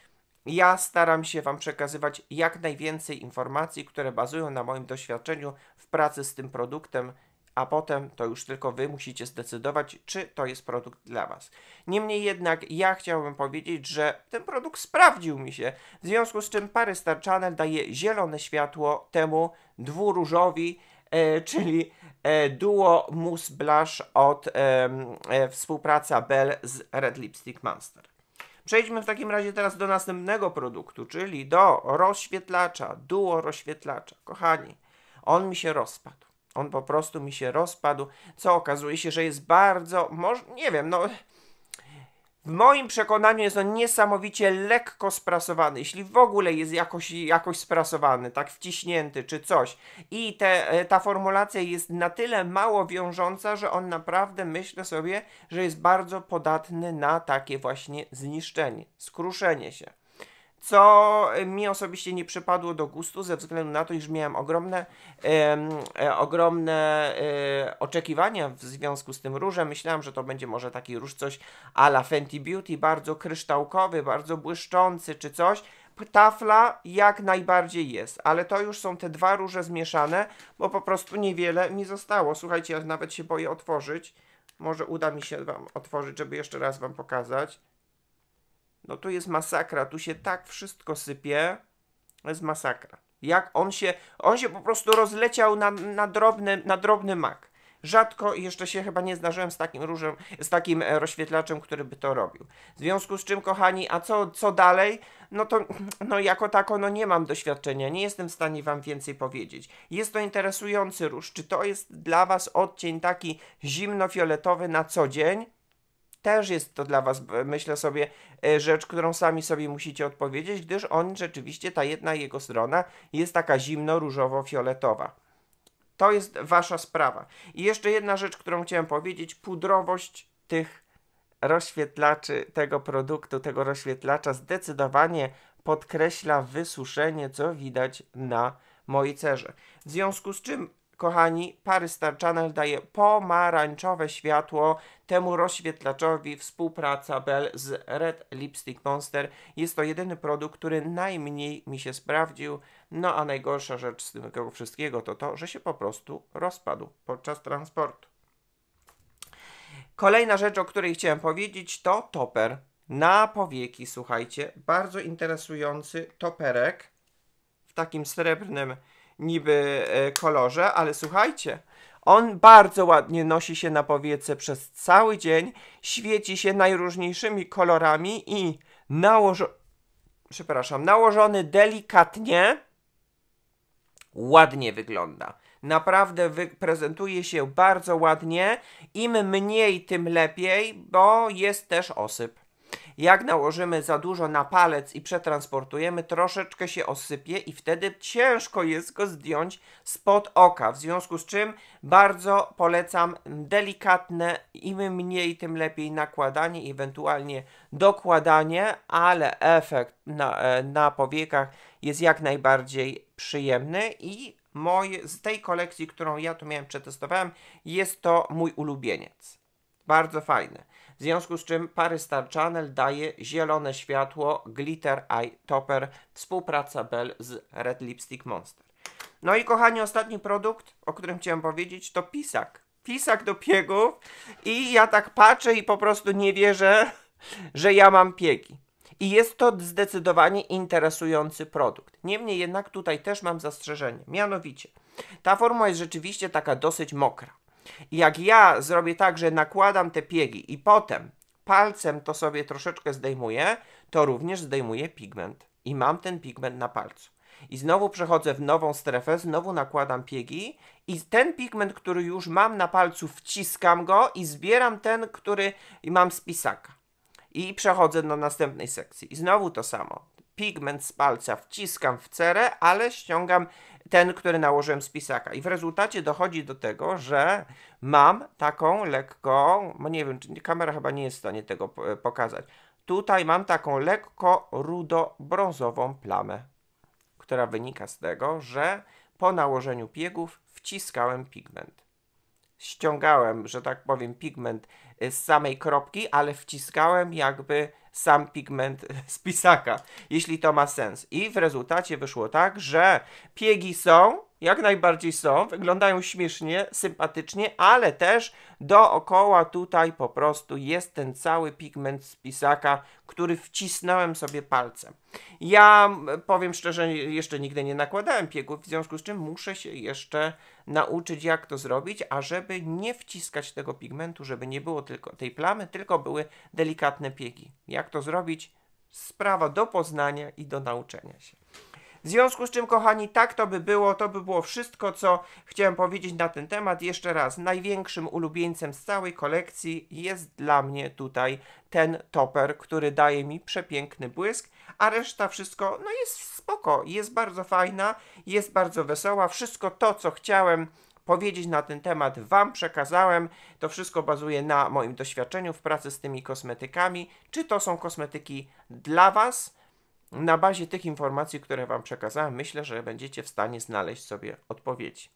Ja staram się Wam przekazywać jak najwięcej informacji, które bazują na moim doświadczeniu w pracy z tym produktem, a potem to już tylko Wy musicie zdecydować, czy to jest produkt dla Was. Niemniej jednak ja chciałbym powiedzieć, że ten produkt sprawdził mi się, w związku z czym Pary Star Channel daje zielone światło temu dwuróżowi, e, (laughs) czyli e, duo Mousse Blush od e, współpraca Bell z Red Lipstick Monster. Przejdźmy w takim razie teraz do następnego produktu, czyli do rozświetlacza, duo rozświetlacza. Kochani, on mi się rozpadł. On po prostu mi się rozpadł, co okazuje się, że jest bardzo, może, nie wiem, no... W moim przekonaniu jest on niesamowicie lekko sprasowany, jeśli w ogóle jest jakoś, jakoś sprasowany, tak wciśnięty czy coś. I te, e, ta formulacja jest na tyle mało wiążąca, że on naprawdę myślę sobie, że jest bardzo podatny na takie właśnie zniszczenie, skruszenie się co mi osobiście nie przypadło do gustu ze względu na to, iż miałem ogromne, e, ogromne e, oczekiwania w związku z tym różem. Myślałem, że to będzie może taki róż coś ala Fenty Beauty, bardzo kryształkowy, bardzo błyszczący czy coś. Tafla jak najbardziej jest, ale to już są te dwa róże zmieszane, bo po prostu niewiele mi zostało. Słuchajcie, ja nawet się boję otworzyć. Może uda mi się Wam otworzyć, żeby jeszcze raz Wam pokazać no to jest masakra, tu się tak wszystko sypie, to jest masakra. Jak on się, on się po prostu rozleciał na, na, drobny, na drobny mak. Rzadko jeszcze się chyba nie zdarzyłem z takim różem, z takim e, rozświetlaczem, który by to robił. W związku z czym, kochani, a co, co dalej? No to no jako tako no nie mam doświadczenia, nie jestem w stanie wam więcej powiedzieć. Jest to interesujący róż. Czy to jest dla was odcień taki zimnofioletowy na co dzień? też jest to dla Was, e, myślę sobie, e, rzecz, którą sami sobie musicie odpowiedzieć, gdyż on rzeczywiście, ta jedna jego strona jest taka zimno-różowo-fioletowa. To jest Wasza sprawa. I jeszcze jedna rzecz, którą chciałem powiedzieć, pudrowość tych rozświetlaczy, tego produktu, tego rozświetlacza zdecydowanie podkreśla wysuszenie, co widać na mojej cerze. W związku z czym kochani, Paris Star Channel daje pomarańczowe światło temu rozświetlaczowi współpraca Bell z Red Lipstick Monster. Jest to jedyny produkt, który najmniej mi się sprawdził. No a najgorsza rzecz z tego wszystkiego to to, że się po prostu rozpadł podczas transportu. Kolejna rzecz, o której chciałem powiedzieć, to toper. Na powieki, słuchajcie, bardzo interesujący toperek w takim srebrnym niby e, kolorze, ale słuchajcie, on bardzo ładnie nosi się na powiece przez cały dzień, świeci się najróżniejszymi kolorami i nałożony, przepraszam, nałożony delikatnie, ładnie wygląda. Naprawdę wy prezentuje się bardzo ładnie. Im mniej, tym lepiej, bo jest też osyp. Jak nałożymy za dużo na palec i przetransportujemy, troszeczkę się osypie i wtedy ciężko jest go zdjąć spod oka. W związku z czym bardzo polecam delikatne, im mniej, tym lepiej nakładanie ewentualnie dokładanie, ale efekt na, e, na powiekach jest jak najbardziej przyjemny i moje, z tej kolekcji, którą ja tu miałem, przetestowałem, jest to mój ulubieniec. Bardzo fajny w związku z czym Star Channel daje zielone światło Glitter Eye Topper, współpraca Bell z Red Lipstick Monster. No i kochani, ostatni produkt, o którym chciałem powiedzieć, to pisak. Pisak do piegów i ja tak patrzę i po prostu nie wierzę, że ja mam piegi. I jest to zdecydowanie interesujący produkt. Niemniej jednak tutaj też mam zastrzeżenie. Mianowicie, ta forma jest rzeczywiście taka dosyć mokra. I jak ja zrobię tak, że nakładam te piegi i potem palcem to sobie troszeczkę zdejmuję, to również zdejmuję pigment i mam ten pigment na palcu. I znowu przechodzę w nową strefę, znowu nakładam piegi i ten pigment, który już mam na palcu, wciskam go i zbieram ten, który mam z pisaka. I przechodzę do następnej sekcji. I znowu to samo. Pigment z palca wciskam w cerę, ale ściągam ten, który nałożyłem z pisaka. I w rezultacie dochodzi do tego, że mam taką lekką, no nie wiem, kamera chyba nie jest w stanie tego pokazać. Tutaj mam taką lekko rudo-brązową plamę, która wynika z tego, że po nałożeniu piegów wciskałem pigment. Ściągałem, że tak powiem, pigment y, z samej kropki, ale wciskałem jakby sam pigment (laughs) z pisaka, jeśli to ma sens. I w rezultacie wyszło tak, że piegi są, jak najbardziej są, wyglądają śmiesznie, sympatycznie, ale też dookoła tutaj po prostu jest ten cały pigment z pisaka, który wcisnąłem sobie palcem. Ja powiem szczerze, jeszcze nigdy nie nakładałem piegów, w związku z czym muszę się jeszcze nauczyć, jak to zrobić, a żeby nie wciskać tego pigmentu, żeby nie było tylko tej plamy, tylko były delikatne piegi. Jak to zrobić, sprawa do poznania i do nauczenia się. W związku z czym, kochani, tak to by było, to by było wszystko, co chciałem powiedzieć na ten temat. Jeszcze raz, największym ulubieńcem z całej kolekcji jest dla mnie tutaj ten toper, który daje mi przepiękny błysk, a reszta wszystko, no jest spoko, jest bardzo fajna, jest bardzo wesoła, wszystko to, co chciałem powiedzieć na ten temat Wam przekazałem. To wszystko bazuje na moim doświadczeniu w pracy z tymi kosmetykami. Czy to są kosmetyki dla Was? Na bazie tych informacji, które Wam przekazałem, myślę, że będziecie w stanie znaleźć sobie odpowiedzi.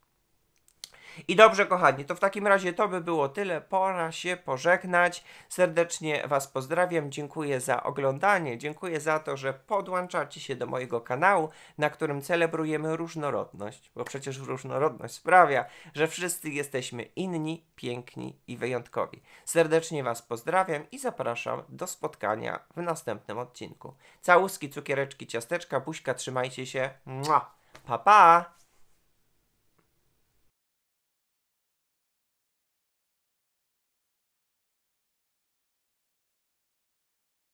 I dobrze, kochani, to w takim razie to by było tyle. Pora się pożegnać. Serdecznie Was pozdrawiam. Dziękuję za oglądanie. Dziękuję za to, że podłączacie się do mojego kanału, na którym celebrujemy różnorodność, bo przecież różnorodność sprawia, że wszyscy jesteśmy inni, piękni i wyjątkowi. Serdecznie Was pozdrawiam i zapraszam do spotkania w następnym odcinku. Całuski, cukiereczki, ciasteczka, buźka, trzymajcie się. Mua! Pa, pa!